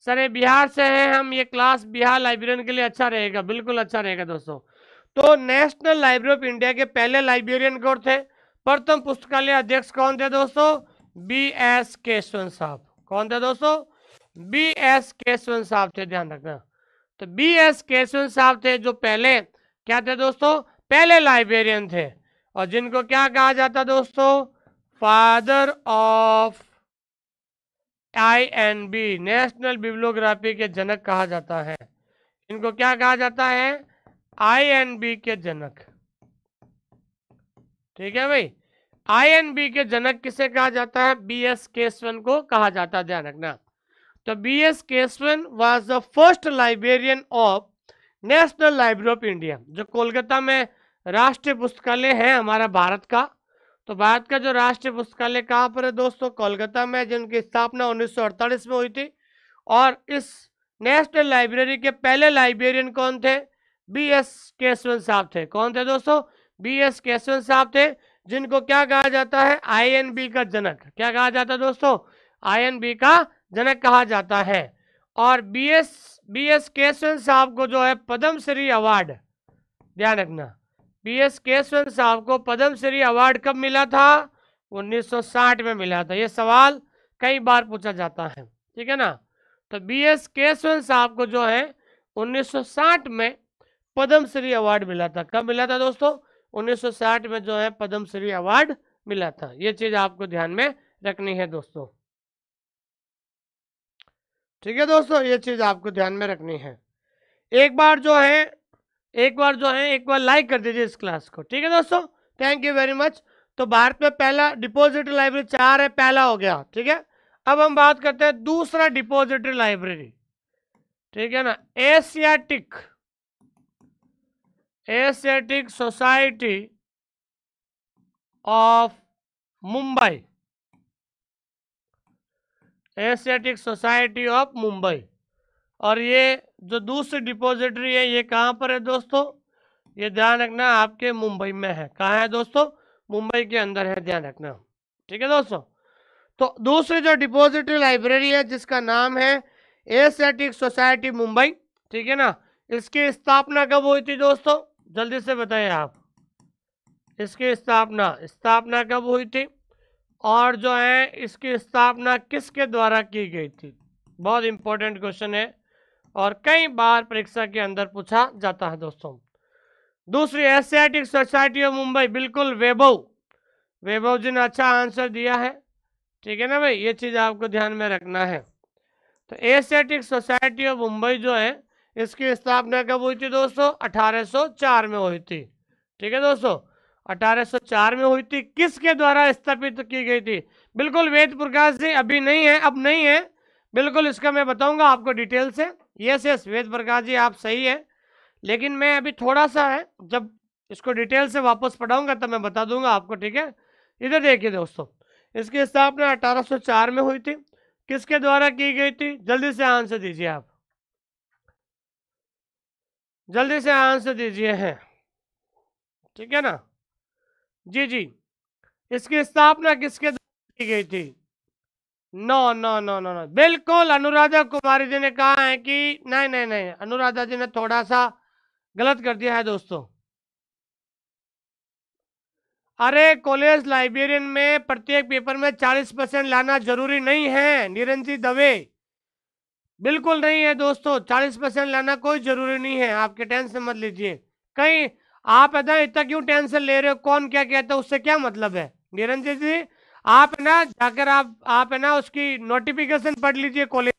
सर ये बिहार से हैं हम ये क्लास बिहार लाइब्रेरियन के लिए अच्छा रहेगा बिल्कुल अच्छा रहेगा दोस्तों तो नेशनल लाइब्रेरी ऑफ इंडिया के पहले लाइब्रेरियन कौन थे प्रथम पुस्तकालय अध्यक्ष कौन थे दोस्तों बी एस केशवन साहब कौन थे दोस्तों बी एस केशवन साहब थे ध्यान रखना तो बी एस केशवन साहब थे जो पहले क्या थे दोस्तों पहले लाइब्रेरियन थे और जिनको क्या कहा जाता दोस्तों father of I N B national bibliography के जनक कहा जाता है इनको क्या कहा जाता है आई एन बी के जनक ठीक है भाई बी के जनक किसे कहा जाता है बी एस केसवन को कहा जाता है ध्यान रखना तो B S Kesavan was the first librarian of national library of India जो कोलकाता में राष्ट्रीय पुस्तकालय है हमारा भारत का तो भारत का जो राष्ट्रीय पुस्तकालय कहाँ पर है दोस्तों कोलकाता में जिनकी स्थापना 1948 में हुई थी और इस नेशनल लाइब्रेरी के पहले लाइब्रेरियन कौन थे बी एस केसवन साहब थे कौन थे दोस्तों बी एस केसवन साहब थे जिनको क्या कहा जाता है आई का जनक क्या कहा जाता है दोस्तों आई का जनक कहा जाता है और B S B S Kesavan साहब को जो है पद्मश्री श्री अवार्ड ध्यान रखना बी एस केसवन साहब को पद्मश्री श्री अवार्ड कब मिला था 1960 में मिला था ये सवाल कई बार पूछा जाता है ठीक है ना तो बी एस केसवन साहब को जो है 1960 में पद्मश्री अवार्ड मिला था कब मिला था दोस्तों 1960 में जो है पद्मश्री अवार्ड मिला था ये चीज आपको ध्यान में रखनी है दोस्तों ठीक है दोस्तों ये चीज आपको ध्यान में रखनी है एक बार जो है एक बार जो है एक बार लाइक कर दीजिए इस क्लास को ठीक है दोस्तों थैंक यू वेरी मच तो भारत में पहला डिपोजिटरी लाइब्रेरी चार है पहला हो गया ठीक है अब हम बात करते हैं दूसरा डिपोजिटरी लाइब्रेरी ठीक है ना Asiatic asiatic society of Mumbai asiatic society of Mumbai और ये जो दूसरी डिपॉजिटरी है ये कहाँ पर है दोस्तों ये ध्यान रखना आपके मुंबई में है कहाँ है दोस्तों मुंबई के अंदर है ध्यान रखना ठीक है दोस्तों तो दूसरी जो डिपॉजिटरी लाइब्रेरी है जिसका नाम है एसेटिक सोसाइटी मुंबई ठीक है ना इसकी स्थापना कब हुई थी दोस्तों जल्दी से बताएं आप इसकी स्थापना स्थापना कब हुई थी और जो है इसकी स्थापना किसके द्वारा की गई थी बहुत इंपॉर्टेंट क्वेश्चन है और कई बार परीक्षा के अंदर पूछा जाता है दोस्तों दूसरी एशियाटिक सोसाइटी ऑफ मुंबई बिल्कुल वैभव वैभव जी ने अच्छा आंसर दिया है ठीक है ना भाई ये चीज़ आपको ध्यान में रखना है तो एशियाटिक सोसाइटी ऑफ मुंबई जो है इसकी स्थापना कब हुई थी दोस्तों 1804 में हुई थी ठीक है दोस्तों 1804 में हुई थी किसके द्वारा स्थापित की गई थी बिल्कुल वेद प्रकाश जी अभी नहीं है अब नहीं है बिल्कुल इसका मैं बताऊंगा आपको डिटेल से यस यस वेद प्रकाश जी आप सही है लेकिन मैं अभी थोड़ा सा है जब इसको डिटेल से वापस पढ़ाऊंगा तब मैं बता दूंगा आपको ठीक है इधर देखिए दोस्तों इसकी स्थापना अठारह में हुई थी किसके द्वारा की गई थी जल्दी से आंसर दीजिए आप जल्दी से आंसर दीजिए हैं ठीक है ना जी जी इसकी स्थापना किसके की गई थी no no no no no बिल्कुल अनुराधा कुमारी जी ने कहा है कि नहीं नहीं नहीं अनुराधा जी ने थोड़ा सा गलत कर दिया है दोस्तों अरे कॉलेज लाइब्रेरियन में प्रत्येक पेपर में 40 परसेंट लाना जरूरी नहीं है निरंजी दवे बिल्कुल नहीं है दोस्तों चालीस परसेंट लाना कोई जरूरी नहीं है आपके टेंशन मत लीजिए कहीं आप है ना इतना क्यों टेंशन ले रहे हो कौन क्या कहता है उससे क्या मतलब है निरंजन जी आप है ना जाकर आप आप है ना उसकी नोटिफिकेशन पढ़ लीजिए कॉलेज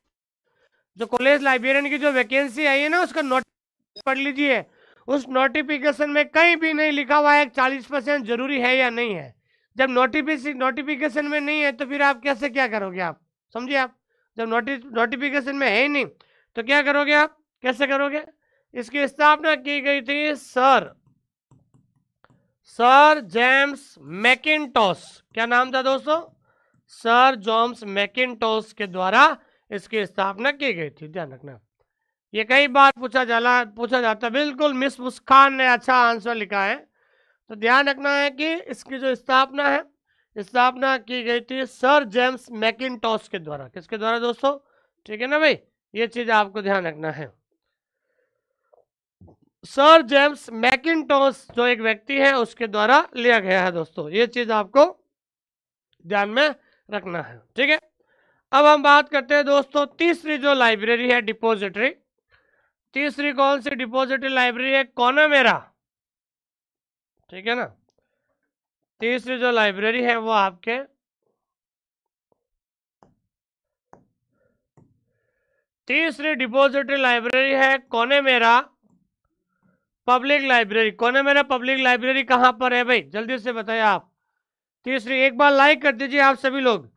जो कॉलेज लाइब्रेरियन की जो वैकेंसी आई है ना उसका नोटिफिकेशन पढ़ लीजिए उस नोटिफिकेशन में कहीं भी नहीं लिखा हुआ है चालीस परसेंट जरूरी है या नहीं है जब नोटिफिक नोटिफिकेशन में नहीं है तो फिर आप कैसे क्या करोगे आप समझिए आप जब नोटि नोटिफिकेशन में है ही नहीं तो क्या करोगे आप कैसे करोगे इसकी स्थापना की गई थी सर सर जेम्स मैकिनटॉस क्या नाम था दोस्तों सर जॉम्स मैकिनटॉस के द्वारा इसकी स्थापना की गई थी ध्यान रखना ये कई बार पूछा जाला पूछा जाता है बिल्कुल मिस मुस्कान ने अच्छा आंसर लिखा है तो ध्यान रखना है कि इसकी जो स्थापना है स्थापना की गई थी सर जेम्स मैकिन के द्वारा किसके द्वारा दोस्तों ठीक है ना भाई ये चीज आपको ध्यान रखना है सर जेम्स मैकिन जो एक व्यक्ति है उसके द्वारा लिया गया है दोस्तों ये चीज आपको ध्यान में रखना है ठीक है अब हम बात करते हैं दोस्तों तीसरी जो लाइब्रेरी है डिपोजिटरी तीसरी कौन सी डिपोजिटरी लाइब्रेरी है कौन मेरा ठीक है ना तीसरी जो लाइब्रेरी है वो आपके तीसरी डिपोजिटरी लाइब्रेरी है कोने मेरा पब्लिक लाइब्रेरी कोने मेरा पब्लिक लाइब्रेरी कहां पर है भाई जल्दी से बताइए आप तीसरी एक बार लाइक कर दीजिए आप सभी लोग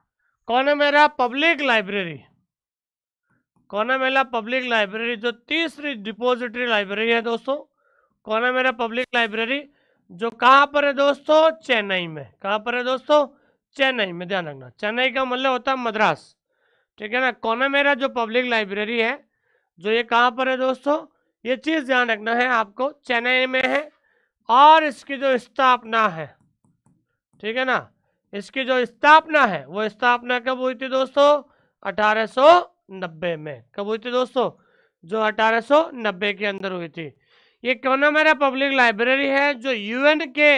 है मेरा पब्लिक लाइब्रेरी कोना मेरा पब्लिक लाइब्रेरी जो तीसरी डिपोजिटरी लाइब्रेरी है दोस्तों कोना मेरा पब्लिक लाइब्रेरी जो कहाँ पर है दोस्तों चेन्नई में कहाँ पर है दोस्तों चेन्नई में ध्यान रखना चेन्नई का मतलब होता है मद्रास ठीक है ना कोना मेरा जो पब्लिक लाइब्रेरी है जो ये कहाँ पर है दोस्तों ये चीज़ ध्यान रखना है आपको चेन्नई में है और इसकी जो स्थापना है ठीक है ना इसकी जो स्थापना है वो स्थापना कब हुई थी दोस्तों अठारह में कब हुई थी दोस्तों जो अठारह के अंदर हुई थी ये कोनामेरा पब्लिक लाइब्रेरी है जो यूएन के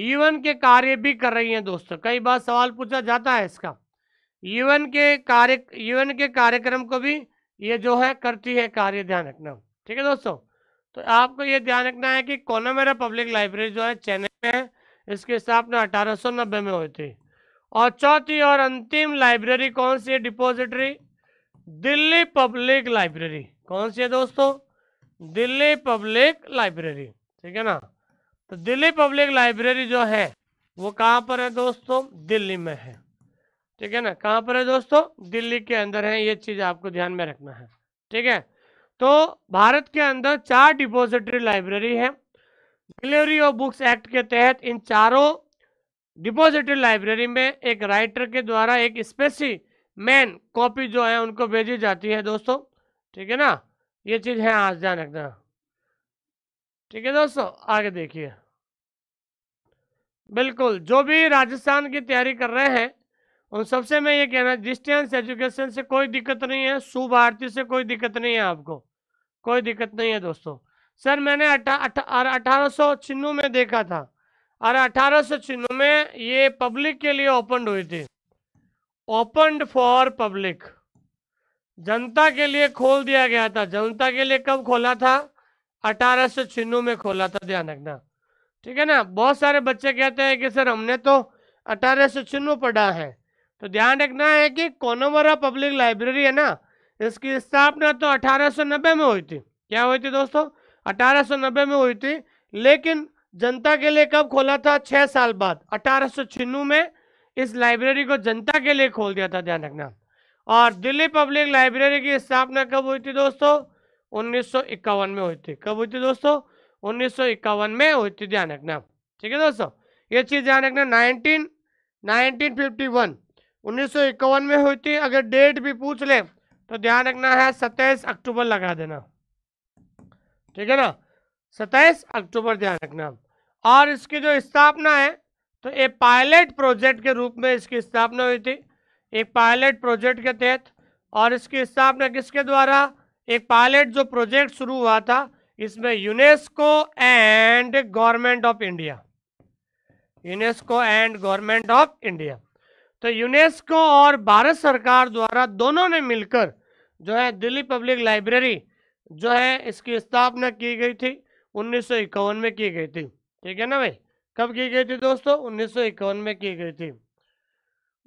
यूएन के कार्य भी कर रही हैं दोस्तों कई बार सवाल पूछा जाता है इसका यूएन के कार्य यूएन के कार्यक्रम को भी ये जो है करती है कार्य ध्यान रखना ठीक है दोस्तों तो आपको ये ध्यान रखना है कि कोनामेरा पब्लिक लाइब्रेरी जो है चेन्नई में है इसकी स्थापना नब्बे में हुई थी और चौथी और अंतिम लाइब्रेरी कौन सी है डिपोजिटरी दिल्ली पब्लिक लाइब्रेरी कौन सी है दोस्तों दिल्ली पब्लिक लाइब्रेरी ठीक है ना तो दिल्ली पब्लिक लाइब्रेरी जो है वो कहाँ पर है दोस्तों दिल्ली में है ठीक है ना कहाँ पर है दोस्तों दिल्ली के अंदर है ये चीज़ आपको ध्यान में रखना है ठीक है तो भारत के अंदर चार डिपोजिटरी लाइब्रेरी है डिलीवरी ऑफ बुक्स एक्ट के तहत इन चारों डिपोजिटरी लाइब्रेरी में एक राइटर के द्वारा एक स्पेसी मैन कॉपी जो है उनको भेजी जाती है दोस्तों ठीक है ना ये चीज़ है आज ध्यान रखना ठीक है दोस्तों आगे देखिए बिल्कुल जो भी राजस्थान की तैयारी कर रहे हैं उन सबसे मैं ये कहना डिस्टेंस एजुकेशन से कोई दिक्कत नहीं है भारती से कोई दिक्कत नहीं है आपको कोई दिक्कत नहीं है दोस्तों सर मैंने अठारह सौ छिन्नू में देखा था और अठारह सौ छिन्नू में ये पब्लिक के लिए ओपन हुई थी ओपन फॉर पब्लिक जनता के लिए खोल दिया गया था जनता के लिए कब खोला था अठारह सौ में खोला था ध्यान रखना ठीक है ना बहुत सारे बच्चे कहते हैं कि सर हमने तो अठारह सौ पढ़ा है तो ध्यान रखना है कि कोनोवरा पब्लिक लाइब्रेरी है ना इसकी स्थापना तो अठारह सौ नब्बे में हुई थी क्या हुई थी दोस्तों अठारह सौ नब्बे में हुई थी लेकिन जनता के लिए कब खोला था छः साल बाद अठारह सौ में इस लाइब्रेरी को जनता के लिए खोल दिया था ध्यान रखना और दिल्ली पब्लिक लाइब्रेरी की स्थापना कब हुई थी दोस्तों उन्नीस में हुई थी कब हुई थी दोस्तों उन्नीस में हुई थी ध्यान रखना ठीक है दोस्तों ये चीज़ ध्यान रखना नाइनटीन नाइनटीन फिफ्टी वन उन्नीस में हुई थी अगर डेट भी पूछ ले तो ध्यान रखना है सत्ताईस अक्टूबर लगा देना ठीक है ना सत्ताईस अक्टूबर ध्यान रखना और इसकी जो स्थापना है तो ये पायलट प्रोजेक्ट के रूप में इसकी स्थापना हुई थी एक पायलट प्रोजेक्ट के तहत और इसकी स्थापना किसके द्वारा एक पायलट जो प्रोजेक्ट शुरू हुआ था इसमें UNESCO and government of India UNESCO and government of India तो यूनेस्को और भारत सरकार द्वारा दोनों ने मिलकर जो है दिल्ली पब्लिक लाइब्रेरी जो है इसकी स्थापना की गई थी उन्नीस में की गई थी ठीक है ना भाई कब की गई थी दोस्तों उन्नीस में की गई थी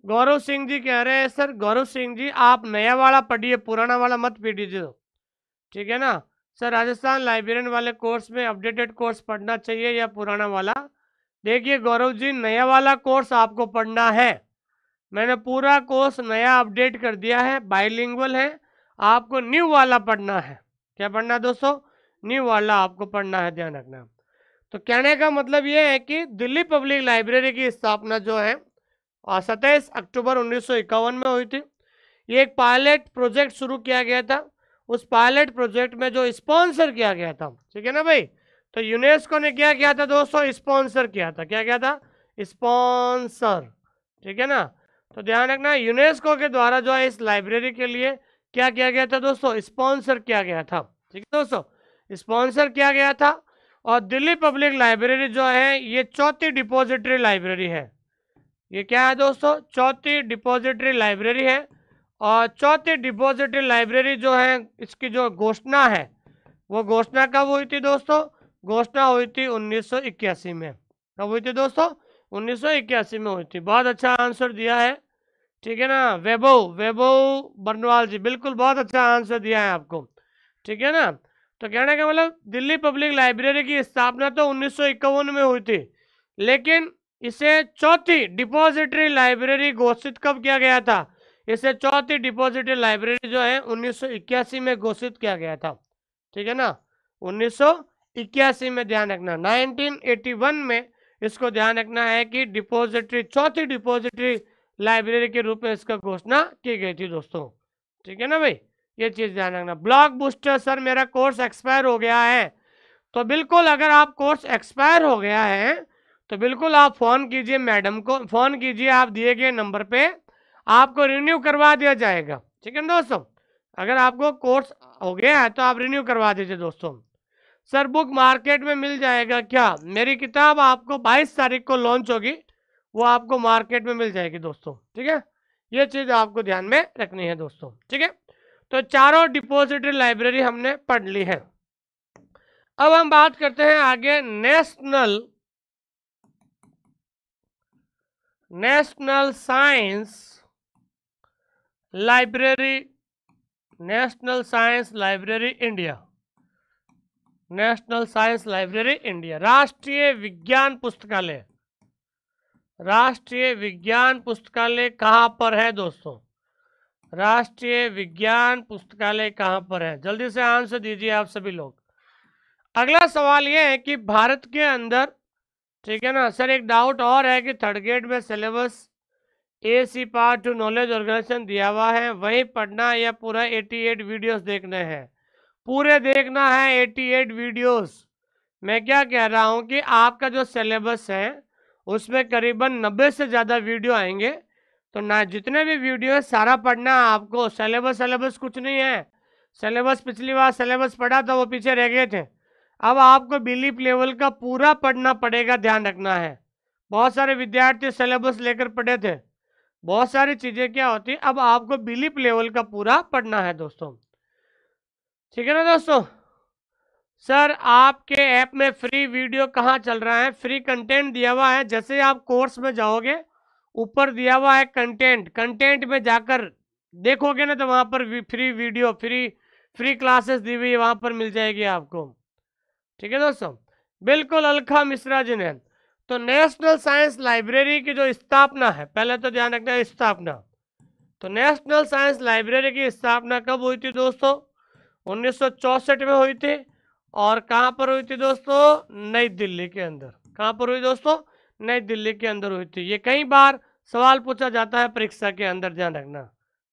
गौरव सिंह जी कह रहे हैं सर गौरव सिंह जी आप नया वाला पढ़िए पुराना वाला मत पी पढ़िए ठीक है ना सर राजस्थान लाइब्रेरियन वाले कोर्स में अपडेटेड कोर्स पढ़ना चाहिए या पुराना वाला देखिए गौरव जी नया वाला कोर्स आपको पढ़ना है मैंने पूरा कोर्स नया अपडेट कर दिया है बाइलिंगुअल है आपको न्यू वाला पढ़ना है क्या पढ़ना है दोस्तों न्यू वाला आपको पढ़ना है ध्यान रखना तो कहने का मतलब ये है कि दिल्ली पब्लिक लाइब्रेरी की स्थापना जो है सत्ताईस अक्टूबर उन्नीस में हुई थी ये एक पायलट प्रोजेक्ट शुरू किया गया था उस पायलट प्रोजेक्ट में जो स्पॉन्सर किया गया था ठीक है ना भाई तो यूनेस्को ने क्या किया था दोस्तों स्पॉन्सर किया था क्या किया था स्पॉन्सर ठीक है ना तो ध्यान रखना यूनेस्को के द्वारा जो है इस लाइब्रेरी के लिए क्या किया गया था दोस्तों स्पॉन्सर किया गया था ठीक है दोस्तों स्पॉन्सर किया गया था और दिल्ली पब्लिक लाइब्रेरी जो है ये चौथी डिपोजिटरी लाइब्रेरी है ये क्या है दोस्तों चौथी डिपॉजिटरी लाइब्रेरी है और चौथी डिपॉजिटरी लाइब्रेरी जो है इसकी जो घोषणा है वो घोषणा कब हुई थी दोस्तों घोषणा हुई थी 1981 में कब हुई थी दोस्तों 1981 में हुई थी बहुत अच्छा आंसर दिया है ठीक है ना वैभव वैभव बर्नवाल जी बिल्कुल बहुत अच्छा आंसर दिया है आपको ठीक है ना तो कहने का मतलब दिल्ली पब्लिक लाइब्रेरी की स्थापना तो उन्नीस में हुई थी लेकिन इसे चौथी डिपॉजिटरी लाइब्रेरी घोषित कब किया गया था इसे चौथी डिपॉजिटरी लाइब्रेरी जो है 1981 में घोषित किया गया था ठीक है ना 1981 में ध्यान रखना 1981 में इसको ध्यान रखना है कि डिपॉजिटरी चौथी डिपॉजिटरी लाइब्रेरी के रूप में इसका घोषणा की गई थी दोस्तों ठीक है ना भाई ये चीज़ ध्यान रखना ब्लॉक बूस्टर सर मेरा कोर्स एक्सपायर हो गया है तो बिल्कुल अगर आप कोर्स एक्सपायर हो गया है तो बिल्कुल आप फ़ोन कीजिए मैडम को फ़ोन कीजिए आप दिए गए नंबर पे आपको रिन्यू करवा दिया जाएगा ठीक है ना दोस्तों अगर आपको कोर्स हो गया है तो आप रिन्यू करवा दीजिए दोस्तों सर बुक मार्केट में मिल जाएगा क्या मेरी किताब आपको 22 तारीख को लॉन्च होगी वो आपको मार्केट में मिल जाएगी दोस्तों ठीक है ये चीज़ आपको ध्यान में रखनी है दोस्तों ठीक है तो चारों डिपोजिटरी लाइब्रेरी हमने पढ़ ली है अब हम बात करते हैं आगे national national science library national science library India national science library India राष्ट्रीय विज्ञान पुस्तकालय राष्ट्रीय विज्ञान पुस्तकालय कहाँ पर है दोस्तों राष्ट्रीय विज्ञान पुस्तकालय कहाँ पर है जल्दी से आंसर दीजिए आप सभी लोग अगला सवाल यह है कि भारत के अंदर ठीक है ना सर एक डाउट और है कि थर्ड ग्रेड में syllabus A C part two knowledge organisation दिया हुआ है वहीं पढ़ना या पूरा 88 वीडियोस देखने हैं पूरे देखना है 88 वीडियोस मैं क्या कह रहा हूँ कि आपका जो सिलेबस है उसमें करीबन 90 से ज़्यादा वीडियो आएंगे तो ना जितने भी वीडियो है सारा पढ़ना है आपको सिलेबस सलेबस कुछ नहीं है सिलेबस पिछली बार सिलेबस पढ़ा था वो पीछे रह गए थे अब आपको बिलीफ लेवल का पूरा पढ़ना पड़ेगा ध्यान रखना है बहुत सारे विद्यार्थी सिलेबस लेकर पढ़े थे बहुत सारी चीज़ें क्या होती है अब आपको बिलीफ लेवल का पूरा पढ़ना है दोस्तों ठीक है ना दोस्तों सर आपके ऐप में फ्री वीडियो कहाँ चल रहा है फ्री कंटेंट दिया हुआ है जैसे आप कोर्स में जाओगे ऊपर दिया हुआ है कंटेंट कंटेंट में जाकर देखोगे ना तो वहाँ पर free video free free classes दी हुई वहाँ पर मिल जाएगी आपको ठीक है दोस्तों बिल्कुल अलखा मिश्रा जी ने तो नेशनल साइंस लाइब्रेरी की जो स्थापना है पहले तो ध्यान रखना स्थापना तो नेशनल साइंस लाइब्रेरी की स्थापना कब हुई थी दोस्तों उन्नीस में हुई थी और कहाँ पर हुई थी दोस्तों नई दिल्ली के अंदर कहाँ पर हुई दोस्तों नई दिल्ली के अंदर हुई थी ये कई बार सवाल पूछा जाता है परीक्षा के अंदर ध्यान रखना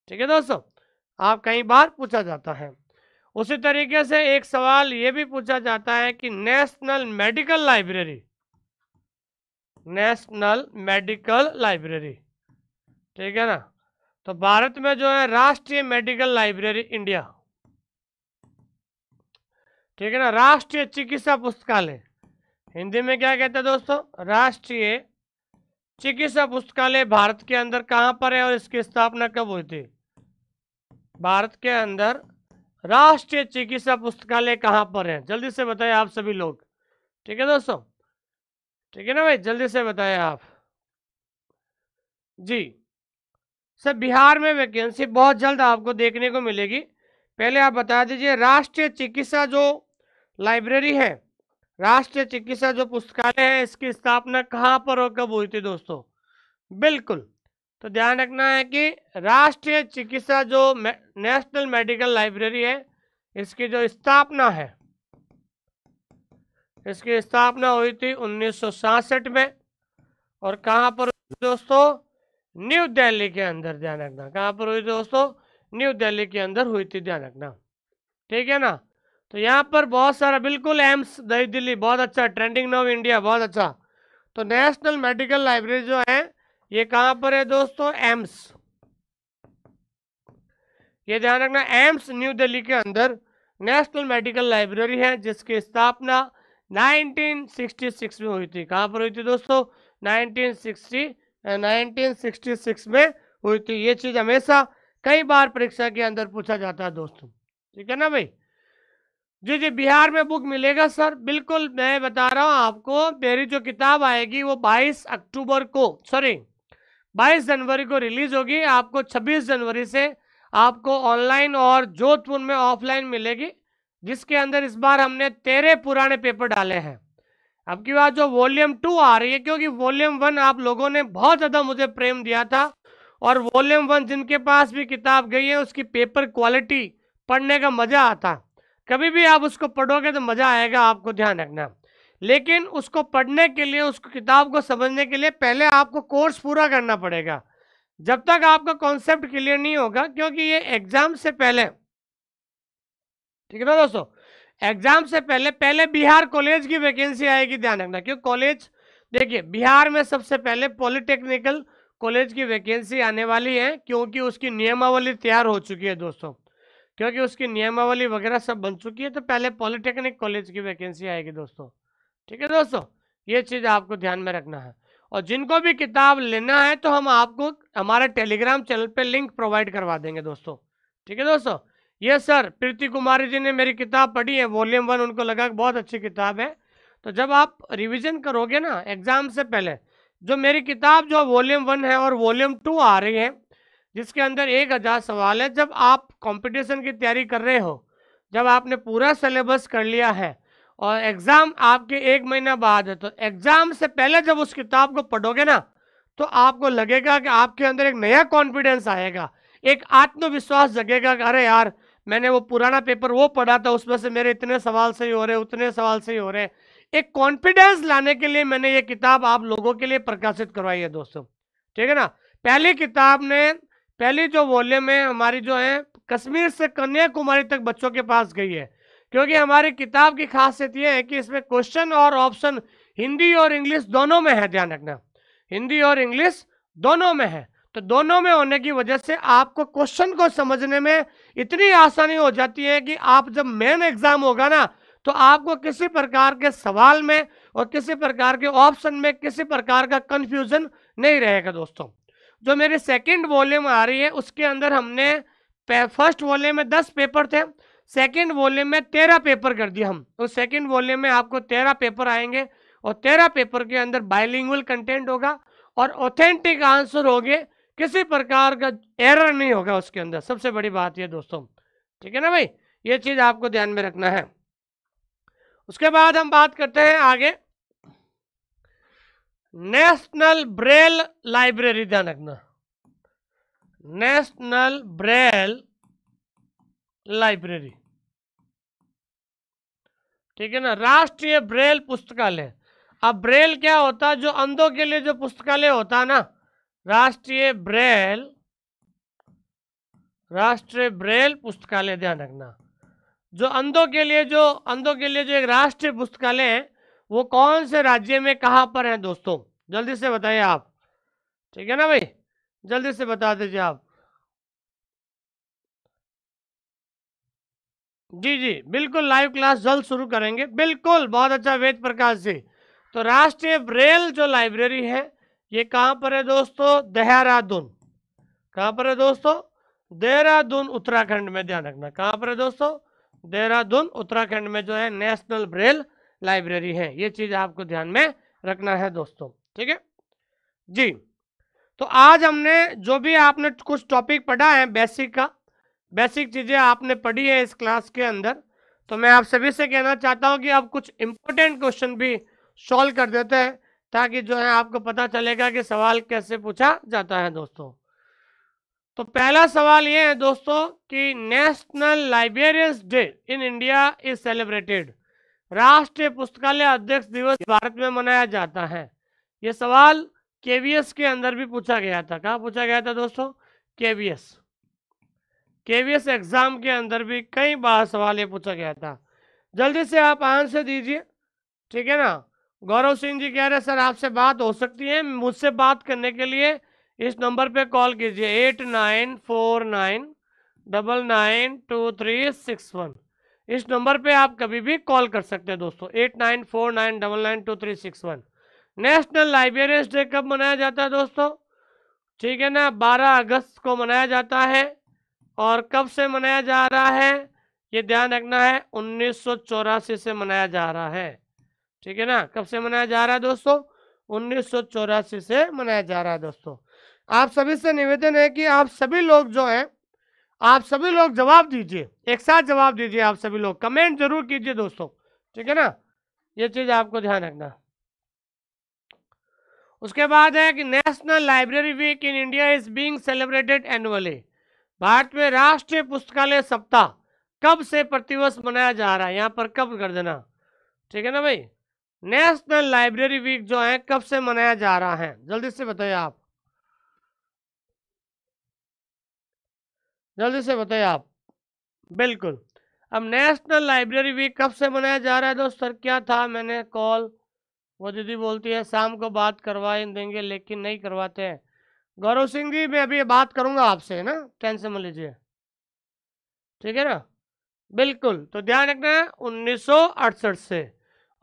ठीक है दोस्तों आप कई बार पूछा जाता है उसी तरीके से एक सवाल ये भी पूछा जाता है कि national medical library national medical library ठीक है ना तो भारत में जो है राष्ट्रीय मेडिकल लाइब्रेरी इंडिया ठीक है ना राष्ट्रीय चिकित्सा पुस्तकालय हिंदी में क्या कहते हैं दोस्तों राष्ट्रीय चिकित्सा पुस्तकालय भारत के अंदर कहाँ पर है और इसकी स्थापना कब हुई थी भारत के अंदर राष्ट्रीय चिकित्सा पुस्तकालय कहाँ पर है जल्दी से बताएं आप सभी लोग ठीक है दोस्तों ठीक है ना भाई जल्दी से बताएं आप जी सर बिहार में वैकेंसी बहुत जल्द आपको देखने को मिलेगी पहले आप बता दीजिए राष्ट्रीय चिकित्सा जो लाइब्रेरी है राष्ट्रीय चिकित्सा जो पुस्तकालय है इसकी स्थापना कहाँ पर और कब हुई थी दोस्तों बिल्कुल तो ध्यान रखना है कि राष्ट्रीय चिकित्सा जो नेशनल मेडिकल लाइब्रेरी है इसकी जो स्थापना है इसकी स्थापना हुई थी उन्नीस में और कहाँ पर दोस्तों न्यू दिल्ली के अंदर ध्यान रखना कहाँ पर हुई दोस्तों न्यू दिल्ली के अंदर हुई थी ध्यान रखना ठीक है ना तो यहाँ पर बहुत सारा बिल्कुल एम्स नई दिल्ली बहुत अच्छा ट्रेंडिंग नव इंडिया बहुत अच्छा तो नेशनल मेडिकल लाइब्रेरी जो है ये कहां पर है दोस्तों एम्स ये ध्यान रखना एम्स न्यू दिल्ली के अंदर नेशनल मेडिकल लाइब्रेरी है जिसकी स्थापना 1966 में हुई थी कहां पर हुई थी दोस्तों 1960 1966 में हुई थी ये चीज़ हमेशा कई बार परीक्षा के अंदर पूछा जाता है दोस्तों ठीक है ना भाई जी जी बिहार में बुक मिलेगा सर बिल्कुल मैं बता रहा हूँ आपको मेरी जो किताब आएगी वो 22 अक्टूबर को सॉरी 22 जनवरी को रिलीज होगी आपको 26 जनवरी से आपको ऑनलाइन और जोधपुर में ऑफलाइन मिलेगी जिसके अंदर इस बार हमने तेरह पुराने पेपर डाले हैं अब की बात जो वॉल्यूम टू आ रही है क्योंकि वॉल्यूम वन आप लोगों ने बहुत ज़्यादा मुझे प्रेम दिया था और वॉल्यूम वन जिनके पास भी किताब गई है उसकी पेपर क्वालिटी पढ़ने का मज़ा आता कभी भी आप उसको पढ़ोगे तो मज़ा आएगा आपको ध्यान रखना लेकिन उसको पढ़ने के लिए उस किताब को समझने के लिए पहले आपको कोर्स पूरा करना पड़ेगा जब तक आपका कॉन्सेप्ट क्लियर नहीं होगा क्योंकि ये एग्जाम से पहले ठीक है ना दोस्तों एग्जाम से पहले पहले बिहार कॉलेज की वैकेंसी आएगी ध्यान रखना क्योंकि कॉलेज देखिए बिहार में सबसे पहले पॉलिटेक्निकल कॉलेज की वैकेंसी आने वाली है क्योंकि उसकी नियमावली तैयार हो चुकी है दोस्तों क्योंकि उसकी नियमावली वगैरह सब बन चुकी है तो पहले पॉलिटेक्निक कॉलेज की वैकेंसी आएगी दोस्तों ठीक है दोस्तों ये चीज़ आपको ध्यान में रखना है और जिनको भी किताब लेना है तो हम आपको हमारे टेलीग्राम चैनल पे लिंक प्रोवाइड करवा देंगे दोस्तों ठीक है दोस्तों ये सर प्रीति कुमारी जी ने मेरी किताब पढ़ी है वॉल्यूम वन उनको लगा कि बहुत अच्छी किताब है तो जब आप रिविज़न करोगे ना एग्ज़ाम से पहले जो मेरी किताब जो वॉल्यूम वन है और वॉल्यूम टू आ रही है जिसके अंदर एक हज़ार सवाल है जब आप कंपटीशन की तैयारी कर रहे हो जब आपने पूरा सिलेबस कर लिया है और एग्ज़ाम आपके एक महीना बाद है तो एग्ज़ाम से पहले जब उस किताब को पढ़ोगे ना तो आपको लगेगा कि आपके अंदर एक नया कॉन्फिडेंस आएगा एक आत्मविश्वास जगेगा कि अरे यार मैंने वो पुराना पेपर वो पढ़ा था उसमें से मेरे इतने सवाल सही हो रहे उतने सवाल सही हो रहे एक कॉन्फिडेंस लाने के लिए मैंने ये किताब आप लोगों के लिए प्रकाशित करवाई है दोस्तों ठीक है ना पहली किताब ने पहली जो वॉल्यूम है हमारी जो है कश्मीर से कन्याकुमारी तक बच्चों के पास गई है क्योंकि हमारी किताब की खासियत यह है कि इसमें क्वेश्चन और ऑप्शन हिंदी और इंग्लिश दोनों में है ध्यान रखना हिंदी और इंग्लिश दोनों में है तो दोनों में होने की वजह से आपको क्वेश्चन को समझने में इतनी आसानी हो जाती है कि आप जब मेन एग्जाम होगा ना तो आपको किसी प्रकार के सवाल में और किसी प्रकार के ऑप्शन में किसी प्रकार का कन्फ्यूजन नहीं रहेगा दोस्तों जो मेरी सेकेंड वॉल्यूम आ रही है उसके अंदर हमने फर्स्ट वॉल्यूम में दस पेपर थे सेकेंड वॉल्यूम में तेरह पेपर कर दिया हम उस तो सेकेंड वॉल्यूम में आपको तेरह पेपर आएंगे और तेरह पेपर के अंदर बाइलिंग कंटेंट होगा और ऑथेंटिक आंसर होंगे किसी प्रकार का एरर नहीं होगा उसके अंदर सबसे बड़ी बात यह दोस्तों ठीक है ना भाई ये चीज़ आपको ध्यान में रखना है उसके बाद हम बात करते हैं आगे नेशनल ब्रेल लाइब्रेरी ध्यान रखना नेशनल ब्रेल लाइब्रेरी ठीक है ना राष्ट्रीय ब्रेल पुस्तकालय अब ब्रेल क्या होता है जो अंधों के लिए जो पुस्तकालय होता है ना राष्ट्रीय ब्रेल राष्ट्रीय ब्रेल पुस्तकालय ध्यान रखना जो अंधों के लिए जो अंधों के लिए जो एक राष्ट्रीय पुस्तकालय है वो कौन से राज्य में कहाँ पर है दोस्तों जल्दी से बताइए आप ठीक है ना भाई जल्दी से बता दीजिए आप जी जी बिल्कुल लाइव क्लास जल्द शुरू करेंगे बिल्कुल बहुत अच्छा वेद प्रकाश जी तो राष्ट्रीय ब्रेल जो लाइब्रेरी है ये कहाँ पर है दोस्तों देहरादून कहाँ पर है दोस्तों देहरादून उत्तराखंड में ध्यान रखना कहाँ पर है दोस्तों देहरादून उत्तराखंड में जो है नेशनल ब्रेल लाइब्रेरी है ये चीज़ आपको ध्यान में रखना है दोस्तों ठीक है जी तो आज हमने जो भी आपने कुछ टॉपिक पढ़ा है बेसिक का बेसिक चीज़ें आपने पढ़ी है इस क्लास के अंदर तो मैं आप सभी से कहना चाहता हूँ कि आप कुछ इम्पोर्टेंट क्वेश्चन भी सॉल्व कर देते हैं ताकि जो है आपको पता चलेगा कि सवाल कैसे पूछा जाता है दोस्तों तो पहला सवाल ये है दोस्तों कि national librarians day in India is celebrated राष्ट्रीय पुस्तकालय अध्यक्ष दिवस भारत में मनाया जाता है ये सवाल केवीएस के अंदर भी पूछा गया था कहाँ पूछा गया था दोस्तों केवीएस केवीएस एग्ज़ाम के अंदर भी कई बार सवाल ये पूछा गया था जल्दी से आप आंसर दीजिए ठीक है ना गौरव सिंह जी कह रहे सर आपसे बात हो सकती है मुझसे बात करने के लिए इस नंबर पे कॉल कीजिए eight nine four nine double nine two three six one इस नंबर पे आप कभी भी कॉल कर सकते हैं दोस्तों eight nine four nine double nine two three six one national librarians day कब मनाया जाता है दोस्तों ठीक है ना बारह अगस्त को मनाया जाता है और कब से मनाया जा रहा है ये ध्यान रखना है उन्नीस से मनाया जा रहा है ठीक है ना कब से मनाया जा रहा है दोस्तों उन्नीस से मनाया जा रहा है दोस्तों आप सभी से निवेदन है कि आप सभी लोग जो हैं आप सभी लोग जवाब दीजिए एक साथ जवाब दीजिए आप सभी लोग कमेंट जरूर कीजिए दोस्तों ठीक है ना ये चीज़ आपको ध्यान रखना उसके बाद है कि national library week in India is being celebrated annually भारत में राष्ट्रीय पुस्तकालय सप्ताह कब से प्रतिवर्ष मनाया जा रहा है यहाँ पर कब कर देना ठीक है ना भाई नेशनल लाइब्रेरी वीक जो है कब से मनाया जा रहा है जल्दी से बताइए आप जल्दी से बताइए आप बिल्कुल अब नेशनल लाइब्रेरी वीक कब से मनाया जा रहा है दोस्त सर क्या था मैंने कॉल वो दीदी बोलती है शाम को बात करवा देंगे लेकिन नहीं करवाते हैं गौरव सिंह जी मैं अभी बात करूंगा आपसे है ना टेंशन मत लीजिए ठीक है ना बिल्कुल तो ध्यान रखना है उन्नीस से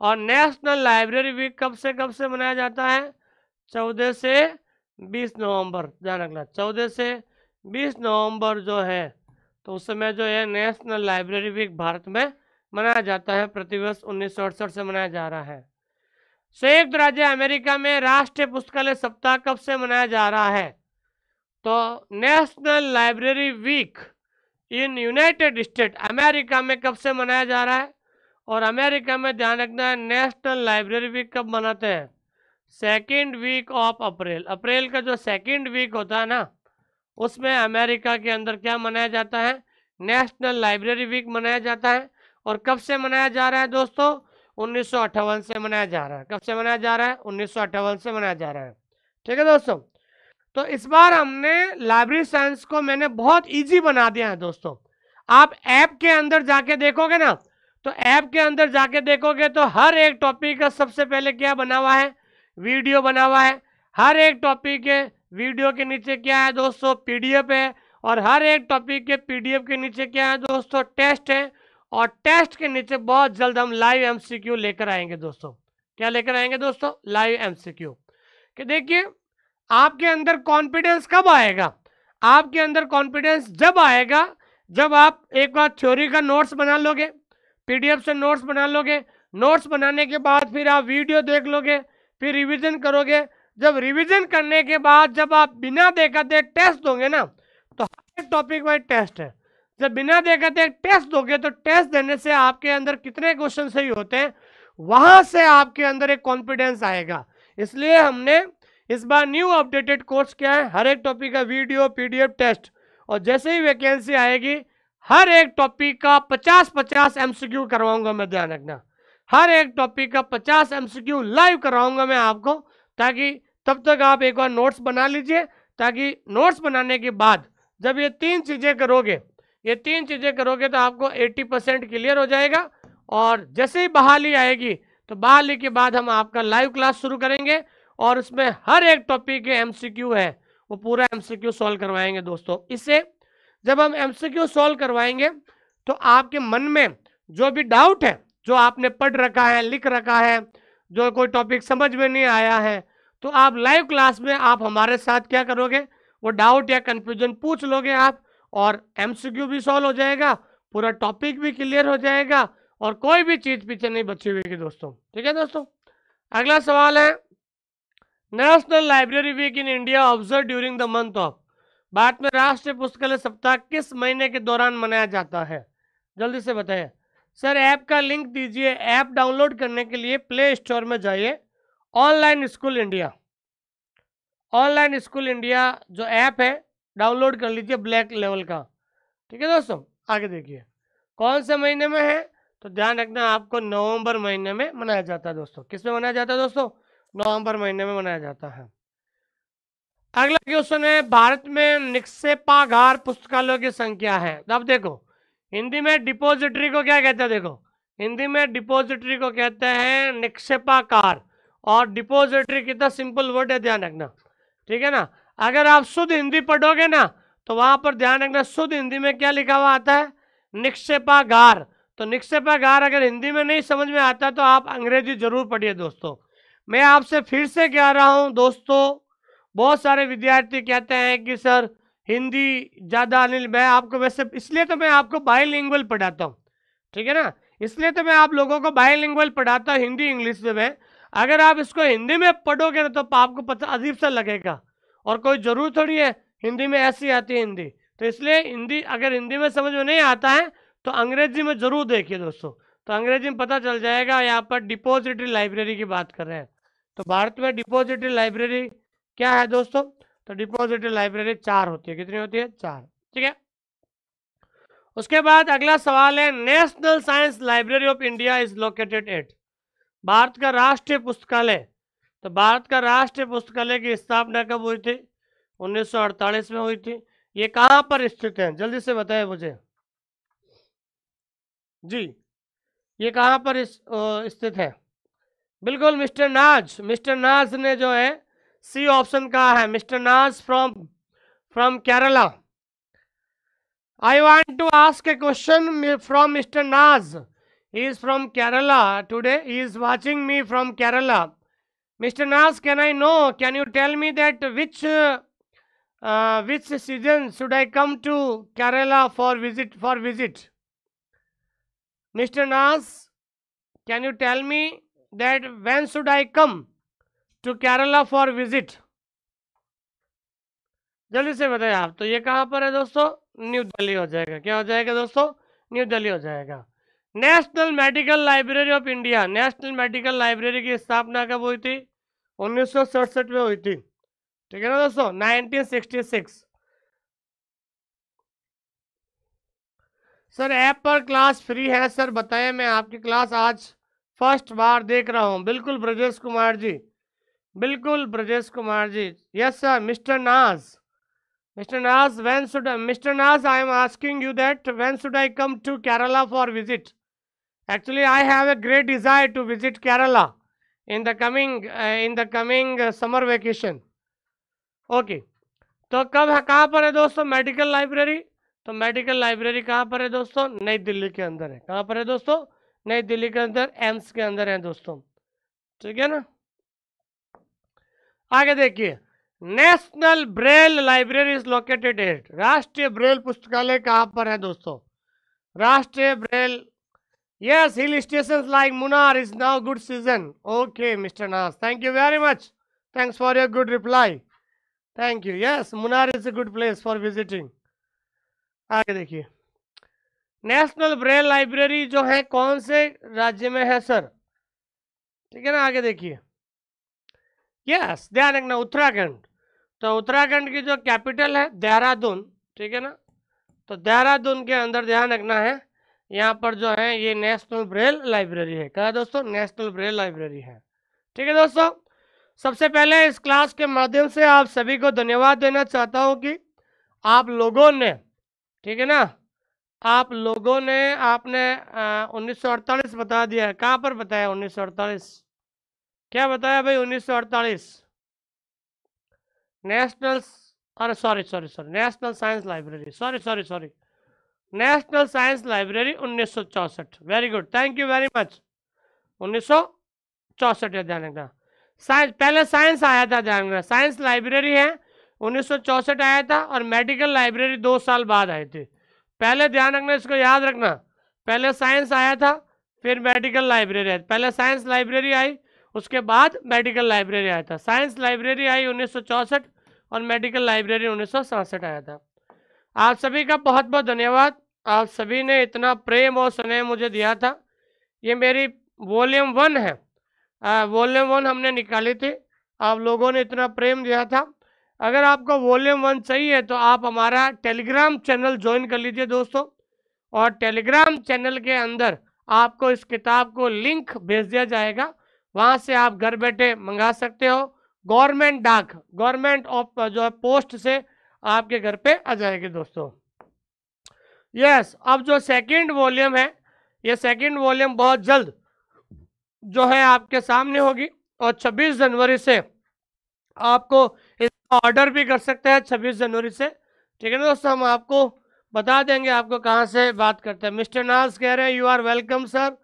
और नेशनल लाइब्रेरी वीक कब से कब से मनाया जाता है चौदह से बीस नवंबर ध्यान रखना चौदह से बीस नवंबर जो है तो उस समय जो है नेशनल लाइब्रेरी वीक भारत में मनाया जाता है प्रतिवर्ष उन्नीस से मनाया जा रहा है संयुक्त राज्य अमेरिका में राष्ट्रीय पुस्तकालय सप्ताह कब से मनाया जा रहा है तो national library week in United State America में कब से मनाया जा रहा है और अमेरिका में ध्यान रखना है नेशनल लाइब्रेरी वीक कब मनाते हैं second week of April April का जो सेकेंड वीक होता है ना उसमें अमेरिका के अंदर क्या मनाया जाता है नेशनल लाइब्रेरी वीक मनाया जाता है और कब से मनाया जा रहा है दोस्तों उन्नीस से मनाया जा रहा है कब से मनाया जा रहा है उन्नीस से मनाया जा रहा है ठीक है दोस्तों तो इस बार हमने लाइब्रेरी साइंस को मैंने बहुत इजी बना दिया है दोस्तों आप ऐप के अंदर जाके देखोगे ना तो ऐप के अंदर जाके देखोगे तो हर एक टॉपिक का सबसे पहले क्या बना हुआ है वीडियो बना हुआ है हर एक टॉपिक के वीडियो के नीचे क्या है दोस्तों पीडीएफ है और हर एक टॉपिक के पीडीएफ के नीचे क्या है दोस्तों टेस्ट है और टेस्ट के नीचे बहुत जल्द हम लाइव एमसीक्यू लेकर आएंगे दोस्तों क्या लेकर आएंगे दोस्तों लाइव एमसीक्यू कि देखिए आपके अंदर कॉन्फिडेंस कब आएगा आपके अंदर कॉन्फिडेंस जब आएगा जब आप एक बार थ्योरी का नोट्स बना लोगे पीडीएफ से नोट्स बना लोगे नोट्स बनाने के बाद फिर आप वीडियो देख लोगे फिर रिवीजन करोगे जब रिवीजन करने के बाद जब आप बिना देखा दे टेस्ट दोगे ना तो हर टॉपिक वाइज टेस्ट है जब बिना देखे थे टेस्ट दोगे तो टेस्ट देने से आपके अंदर कितने क्वेश्चन सही होते हैं वहां से आपके अंदर एक कॉन्फिडेंस आएगा इसलिए हमने इस बार न्यू अपडेटेड कोर्स किया है हर एक टॉपिक का वीडियो पीडीएफ टेस्ट और जैसे ही वैकेंसी आएगी हर एक टॉपिक का 50-50 एमसीक्यू करवाऊंगा मैं ध्यान रखना हर एक टॉपिक का 50 एमसीक्यू लाइव कराऊंगा मैं आपको ताकि तब तक आप एक बार नोट्स बना लीजिए ताकि नोट्स बनाने के बाद जब ये तीन चीज़ें करोगे ये तीन चीज़ें करोगे तो आपको 80 परसेंट क्लियर हो जाएगा और जैसे ही बहाली आएगी तो बहाली के बाद हम आपका लाइव क्लास शुरू करेंगे और उसमें हर एक टॉपिक के एम है वो पूरा एम सॉल्व करवाएंगे दोस्तों इससे जब हम एम सॉल्व करवाएंगे तो आपके मन में जो भी डाउट है जो आपने पढ़ रखा है लिख रखा है जो कोई टॉपिक समझ में नहीं आया है तो आप लाइव क्लास में आप हमारे साथ क्या करोगे वो डाउट या कन्फ्यूजन पूछ लोगे आप और एमसीक्यू भी सॉल्व हो जाएगा पूरा टॉपिक भी क्लियर हो जाएगा और कोई भी चीज पीछे नहीं बची हुई दोस्तों ठीक है दोस्तों अगला सवाल है national library week in India observe during the month of भारत में राष्ट्रीय पुस्तकालय सप्ताह किस महीने के दौरान मनाया जाता है जल्दी से बताइए सर ऐप का लिंक दीजिए ऐप डाउनलोड करने के लिए प्ले स्टोर में जाइए online school India online school India जो ऐप है डाउनलोड कर लीजिए ब्लैक लेवल का ठीक है दोस्तों आगे देखिए कौन से महीने में है तो ध्यान रखना आपको नवंबर महीने में मनाया जाता है दोस्तों किस में मनाया जाता है दोस्तों नवंबर महीने में मनाया जाता है अगला क्वेश्चन है भारत में निक्षेपाघार पुस्तकालयों की संख्या है तो अब देखो हिंदी में डिपोजिटरी को क्या कहते हैं देखो हिंदी में डिपोजिटरी को कहते हैं निक्षेपाकार और डिपोजिटरी कितना सिंपल वर्ड है ध्यान रखना ठीक है ना अगर आप शुद्ध हिंदी पढ़ोगे ना तो वहां पर ध्यान रखना शुद्ध हिंदी में क्या लिखा हुआ आता है निक्षेपागार तो निक्षेपागार अगर हिंदी में नहीं समझ में आता तो आप अंग्रेजी जरूर पढ़िए दोस्तों मैं आपसे फिर से कह रहा हूँ दोस्तों बहुत सारे विद्यार्थी कहते हैं कि सर हिंदी ज़्यादा अनिल मैं आपको वैसे इसलिए तो मैं आपको बाईलिंगुअल पढ़ाता हूँ ठीक है ना इसलिए तो मैं आप लोगों को बाईलिंगुअल पढ़ाता हूँ हिंदी इंग्लिश में अगर आप इसको हिंदी में पढ़ोगे ना तो आपको पता अजीब सा लगेगा और कोई ज़रूर थोड़ी है हिंदी में ऐसी आती है हिंदी तो इसलिए हिंदी अगर हिंदी में समझ में नहीं आता है तो अंग्रेजी में ज़रूर देखिए दोस्तों तो अंग्रेजी में पता चल जाएगा यहाँ पर डिपोजिटरी लाइब्रेरी की बात कर रहे हैं तो भारत में डिपोजिटरी लाइब्रेरी क्या है दोस्तों तो डिपोजिटरी लाइब्रेरी चार होती है कितनी होती है चार ठीक है उसके बाद अगला सवाल है national science library of India is located at भारत का राष्ट्रीय पुस्तकालय तो भारत का राष्ट्रीय पुस्तकालय की स्थापना कब हुई थी 1948 में हुई थी ये कहाँ पर स्थित है जल्दी से बताएं मुझे जी ये कहाँ पर स्थित है बिल्कुल मिस्टर नाज मिस्टर नाज ने जो है सी ऑप्शन कहा है mister Naaz from from Kerala I want to ask a question from mister Naaz he is from Kerala today he is watching me from Kerala mister Naaz can I know can you tell me that which which season should I come to Kerala for visit for visit mister Naaz can you tell me that when should I come to Kerala for visit जल्दी से बताइए आप तो ये कहाँ पर है दोस्तों न्यू दिल्ली हो जाएगा क्या हो जाएगा दोस्तों न्यू दिल्ली हो जाएगा national medical library of India national medical library की स्थापना कब हुई थी उन्नीस में हुई थी ठीक है ना दोस्तों 1966 सर ऐप पर क्लास फ्री है सर बताएं मैं आपकी क्लास आज फर्स्ट बार देख रहा हूँ बिल्कुल ब्रजेश कुमार जी बिल्कुल Brajesh Kumar ji yes sir mister Naaz mister Naaz when should mister Naaz I am asking you that when should I come to Kerala for visit actually I have a great desire to visit Kerala in the coming uh, in the coming uh, summer vacation okay तो कब है कहाँ पर है दोस्तों मेडिकल लाइब्रेरी तो मेडिकल लाइब्रेरी कहाँ पर है दोस्तों नई दिल्ली के अंदर है कहाँ पर है दोस्तों नई दिल्ली के अंदर एम्स के अंदर है दोस्तों ठीक है ना आगे देखिए national Braille library is located at राष्ट्रीय ब्रेल पुस्तकालय कहाँ पर है दोस्तों राष्ट्रीय Braille Yes, hill stations like Munnar is now good season. Okay, Mr. Nas. Thank you very much. Thanks for your good reply. Thank you. Yes, Munnar is a good place for visiting. आगे देखिए नेशनल ब्रेल लाइब्रेरी जो है कौन से राज्य में है सर ठीक है ना आगे देखिए यस ध्यान रखना उत्तराखंड तो उत्तराखंड की जो कैपिटल है देहरादून ठीक है ना तो देहरादून के अंदर ध्यान रखना है यहाँ पर जो है ये नेशनल ब्रेल लाइब्रेरी है क्या दोस्तों नेशनल ब्रेल लाइब्रेरी है ठीक है दोस्तों सबसे पहले इस क्लास के माध्यम से आप सभी को धन्यवाद देना चाहता हूँ कि आप लोगों ने ठीक है ना आप लोगों ने आपने उन्नीस बता दिया है कहाँ पर बताया उन्नीस क्या बताया भाई उन्नीस नेशनल अरे sorry sorry sorry national science library sorry sorry sorry national science library उन्नीस very good thank you very much उन्नीस है ध्यान रखना साइंस पहले साइंस आया था ध्यान रखना साइंस लाइब्रेरी है उन्नीस आया था और मेडिकल लाइब्रेरी दो साल बाद आई थी पहले ध्यान रखना इसको याद रखना पहले साइंस आया था फिर मेडिकल लाइब्रेरी आई पहले साइंस लाइब्रेरी आई उसके बाद मेडिकल लाइब्रेरी आया था साइंस लाइब्रेरी आई उन्नीस और मेडिकल लाइब्रेरी उन्नीस आया था आप सभी का बहुत बहुत धन्यवाद आप सभी ने इतना प्रेम और स्नेह मुझे दिया था ये मेरी वॉल्यूम वन है वॉल्यूम वन हमने निकाली थी आप लोगों ने इतना प्रेम दिया था अगर आपको वॉल्यूम वन चाहिए तो आप हमारा टेलीग्राम चैनल ज्वाइन कर लीजिए दोस्तों और टेलीग्राम चैनल के अंदर आपको इस किताब को लिंक भेज दिया जाएगा वहाँ से आप घर बैठे मंगा सकते हो गवर्नमेंट डाक गवर्नमेंट ऑफ जो है पोस्ट से आपके घर पे आ जाएगी दोस्तों यस yes, अब जो सेकंड वॉल्यूम है ये सेकंड वॉल्यूम बहुत जल्द जो है आपके सामने होगी और 26 जनवरी से आपको इसका ऑर्डर भी कर सकते हैं 26 जनवरी से ठीक है ना दोस्तों हम आपको बता देंगे आपको कहाँ से बात करते हैं मिस्टर नाज कह रहे हैं you are welcome sir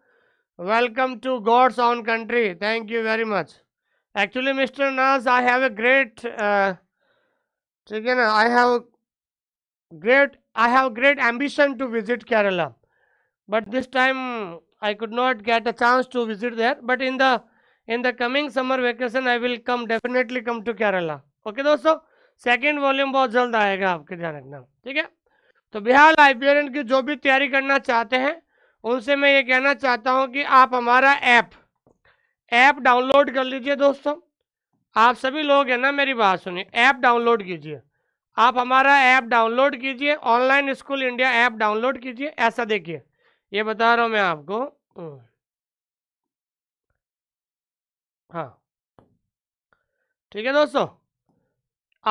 welcome to God's own country thank you very much actually mister Naaz I have a great ठीक है ना I have great i have great ambition to visit kerala but this time i could not get a chance to visit there but in the in the coming summer vacation i will come definitely come to kerala okay dosto second volume bahut jald aayega aapke dhyan rakhna theek hai to bihar librarian ki jo bhi taiyari karna chahte hain unse main ye kehna chahta hu ki aap hamara app app download kar lijiye dosto aap sabhi log hai na meri baat suniye app download kijiye आप हमारा ऐप डाउनलोड कीजिए online school India app download कीजिए ऐसा देखिए ये बता रहा हूँ मैं आपको हाँ ठीक है दोस्तों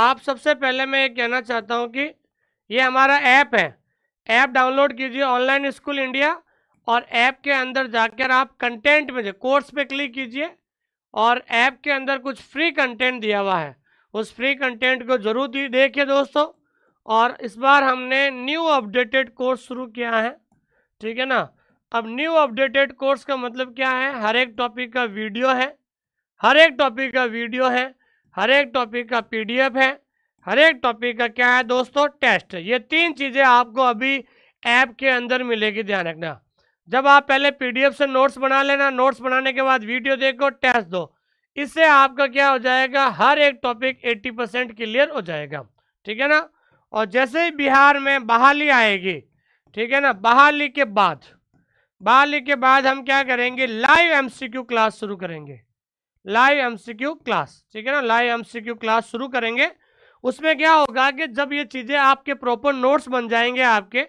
आप सबसे पहले मैं ये कहना चाहता हूँ कि ये हमारा ऐप है ऐप डाउनलोड कीजिए ऑनलाइन स्कूल इंडिया और ऐप के अंदर जाकर आप कंटेंट में कोर्स पे क्लिक कीजिए और ऐप के अंदर कुछ फ्री कंटेंट दिया हुआ है उस फ्री कंटेंट को जरूर देखिए दोस्तों और इस बार हमने न्यू अपडेटेड कोर्स शुरू किया है ठीक है ना अब न्यू अपडेटेड कोर्स का मतलब क्या है हर एक टॉपिक का वीडियो है हर एक टॉपिक का वीडियो है हर एक टॉपिक का पीडीएफ है हर एक टॉपिक का क्या है दोस्तों टेस्ट ये तीन चीज़ें आपको अभी ऐप के अंदर मिलेगी ध्यान रखना जब आप पहले पीडीएफ से नोट्स बना लेना नोट्स बनाने के बाद वीडियो देखो टेस्ट दो इससे आपका क्या हो जाएगा हर एक टॉपिक 80 परसेंट क्लियर हो जाएगा ठीक है ना और जैसे ही बिहार में बहाली आएगी ठीक है ना बहाली के बाद बहाली के बाद हम क्या करेंगे लाइव एमसीक्यू क्लास शुरू करेंगे लाइव एमसीक्यू क्लास ठीक है ना लाइव एमसीक्यू क्लास शुरू करेंगे उसमें क्या होगा कि जब ये चीज़ें आपके प्रॉपर नोट्स बन जाएंगे आपके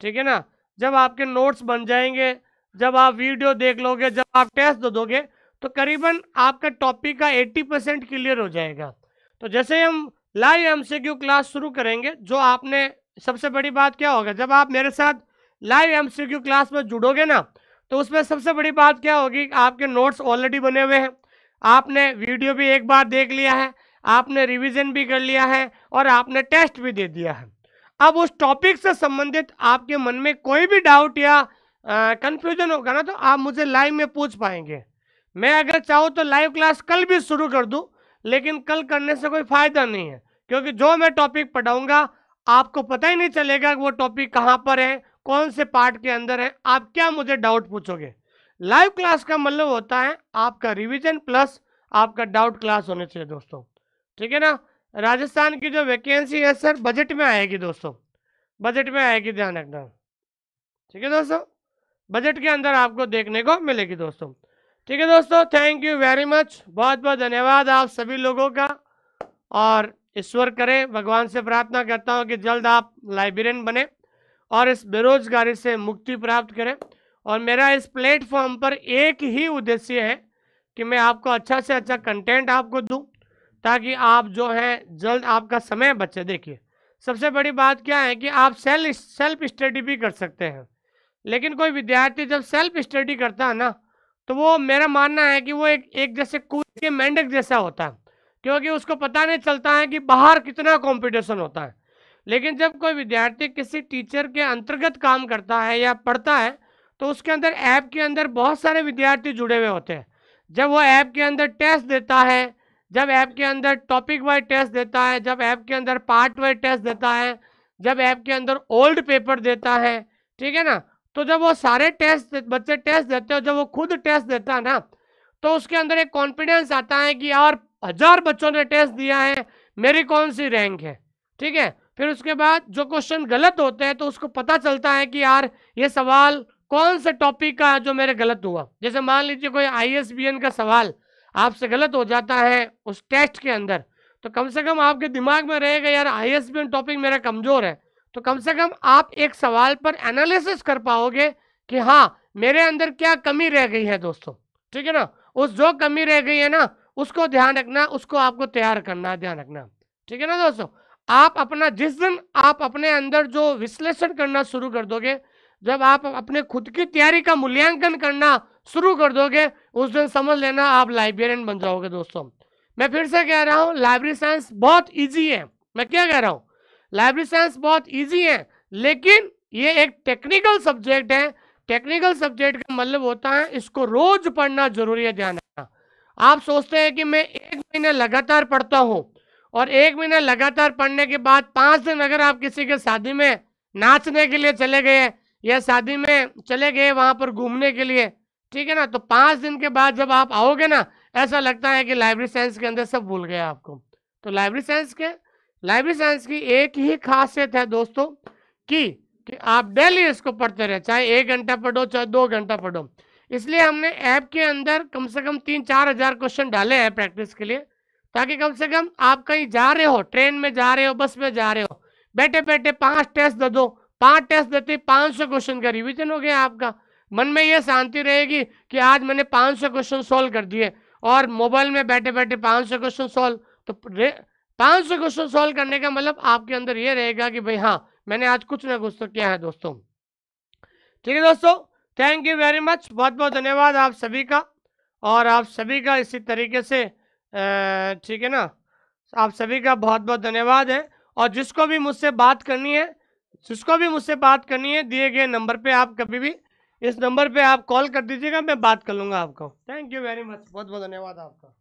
ठीक है ना जब आपके नोट्स बन जाएंगे जब आप वीडियो देख लोगे जब आप टेस्ट दे दोगे तो करीबन आपका टॉपिक का 80 परसेंट क्लियर हो जाएगा तो जैसे हम लाइव क्यू क्लास शुरू करेंगे जो आपने सबसे बड़ी बात क्या होगा जब आप मेरे साथ लाइव क्यू क्लास में जुड़ोगे ना तो उसमें सबसे बड़ी बात क्या होगी आपके नोट्स ऑलरेडी बने हुए हैं आपने वीडियो भी एक बार देख लिया है आपने रिविज़न भी कर लिया है और आपने टेस्ट भी दे दिया है अब उस टॉपिक से संबंधित आपके मन में कोई भी डाउट या कन्फ्यूजन होगा ना तो आप मुझे लाइव में पूछ पाएंगे मैं अगर चाहूँ तो लाइव क्लास कल भी शुरू कर दूँ लेकिन कल करने से कोई फ़ायदा नहीं है क्योंकि जो मैं टॉपिक पढ़ाऊँगा आपको पता ही नहीं चलेगा कि वो टॉपिक कहाँ पर है कौन से पार्ट के अंदर है आप क्या मुझे डाउट पूछोगे लाइव क्लास का मतलब होता है आपका रिवीजन प्लस आपका डाउट क्लास होने चाहिए दोस्तों ठीक है ना राजस्थान की जो वैकेंसी है सर बजट में आएगी दोस्तों बजट में आएगी ध्यान रखना ठीक है दोस्तों बजट के अंदर आपको देखने को मिलेगी दोस्तों ठीक है दोस्तों थैंक यू वेरी मच बहुत बहुत धन्यवाद आप सभी लोगों का और ईश्वर करें भगवान से प्रार्थना करता हूँ कि जल्द आप लाइब्रेरियन बने और इस बेरोजगारी से मुक्ति प्राप्त करें और मेरा इस प्लेटफॉर्म पर एक ही उद्देश्य है कि मैं आपको अच्छा से अच्छा कंटेंट आपको दूं ताकि आप जो हैं जल्द आपका समय बचे देखिए सबसे बड़ी बात क्या है कि आप सेल्फ सेल्फ स्टडी भी कर सकते हैं लेकिन कोई विद्यार्थी जब सेल्फ स्टडी करता है ना तो वो मेरा मानना है कि वो एक एक जैसे कूद के मेंढक जैसा होता है क्योंकि उसको पता नहीं चलता है कि बाहर कितना कंपटीशन होता है लेकिन जब कोई विद्यार्थी किसी टीचर के अंतर्गत काम करता है या पढ़ता है तो उसके अंदर ऐप के अंदर बहुत सारे विद्यार्थी जुड़े हुए होते हैं जब वो ऐप के अंदर टेस्ट देता है जब ऐप के अंदर टॉपिक वाइज टेस्ट देता है जब ऐप के अंदर पार्ट वाइज टेस्ट देता है जब ऐप के अंदर ओल्ड पेपर देता है ठीक है ना तो जब वो सारे टेस्ट बच्चे टेस्ट देते हो जब वो खुद टेस्ट देता है ना तो उसके अंदर एक कॉन्फिडेंस आता है कि यार हजार बच्चों ने टेस्ट दिया है मेरी कौन सी रैंक है ठीक है फिर उसके बाद जो क्वेश्चन गलत होते हैं तो उसको पता चलता है कि यार ये सवाल कौन से टॉपिक का जो मेरे गलत हुआ जैसे मान लीजिए कोई आई का सवाल आपसे गलत हो जाता है उस टेस्ट के अंदर तो कम से कम आपके दिमाग में रहेगा यार आई टॉपिक मेरा कमज़ोर है तो कम से कम आप एक सवाल पर एनालिसिस कर पाओगे कि हाँ मेरे अंदर क्या कमी रह गई है दोस्तों ठीक है ना उस जो कमी रह गई है ना उसको ध्यान रखना उसको आपको तैयार करना ध्यान रखना ठीक है ना दोस्तों आप अपना जिस दिन आप अपने अंदर जो विश्लेषण करना शुरू कर दोगे जब आप अपने खुद की तैयारी का मूल्यांकन करना शुरू कर दोगे उस दिन समझ लेना आप लाइब्रेरियन बन जाओगे दोस्तों मैं फिर से कह रहा हूँ लाइब्रेरी साइंस बहुत ईजी है मैं क्या कह रहा हूँ लाइब्रेरी साइंस बहुत ईजी है लेकिन ये एक टेक्निकल सब्जेक्ट है टेक्निकल सब्जेक्ट का मतलब होता है इसको रोज पढ़ना जरूरी है ध्यान रखना आप सोचते हैं कि मैं एक महीने लगातार पढ़ता हूँ और एक महीने लगातार पढ़ने के बाद पाँच दिन अगर आप किसी के शादी में नाचने के लिए चले गए या शादी में चले गए वहाँ पर घूमने के लिए ठीक है ना तो पाँच दिन के बाद जब आप आओगे ना ऐसा लगता है कि लाइब्रेरी साइंस के अंदर सब भूल गए आपको तो लाइब्रेरी साइंस के लाइब्रेरी साइंस की एक ही खासियत है दोस्तों कि कि आप डेली इसको पढ़ते रहे चाहे एक घंटा पढ़ो चाहे दो घंटा पढ़ो इसलिए हमने ऐप के अंदर कम से कम तीन चार हजार क्वेश्चन डाले हैं प्रैक्टिस के लिए ताकि कम से कम आप कहीं जा रहे हो ट्रेन में जा रहे हो बस में जा रहे हो बैठे बैठे पांच टेस्ट दे दो पांच टेस्ट देते पाँच सौ क्वेश्चन का रिविजन हो गया आपका मन में ये शांति रहेगी कि आज मैंने पाँच सौ क्वेश्चन सोल्व कर दिए और मोबाइल में बैठे बैठे पाँच सौ क्वेश्चन सोल्व तो पांच सौ क्वेश्चन सॉल्व करने का मतलब आपके अंदर ये रहेगा कि भाई हाँ मैंने आज कुछ ना कुछ तो किया है दोस्तों ठीक है दोस्तों थैंक यू वेरी मच बहुत बहुत धन्यवाद आप सभी का और आप सभी का इसी तरीके से ठीक है ना आप सभी का बहुत बहुत धन्यवाद है और जिसको भी मुझसे बात करनी है जिसको भी मुझसे बात करनी है दिए गए नंबर पे आप कभी भी इस नंबर पे आप कॉल कर दीजिएगा मैं बात कर लूँगा आपको थैंक यू वेरी मच बहुत बहुत धन्यवाद आपका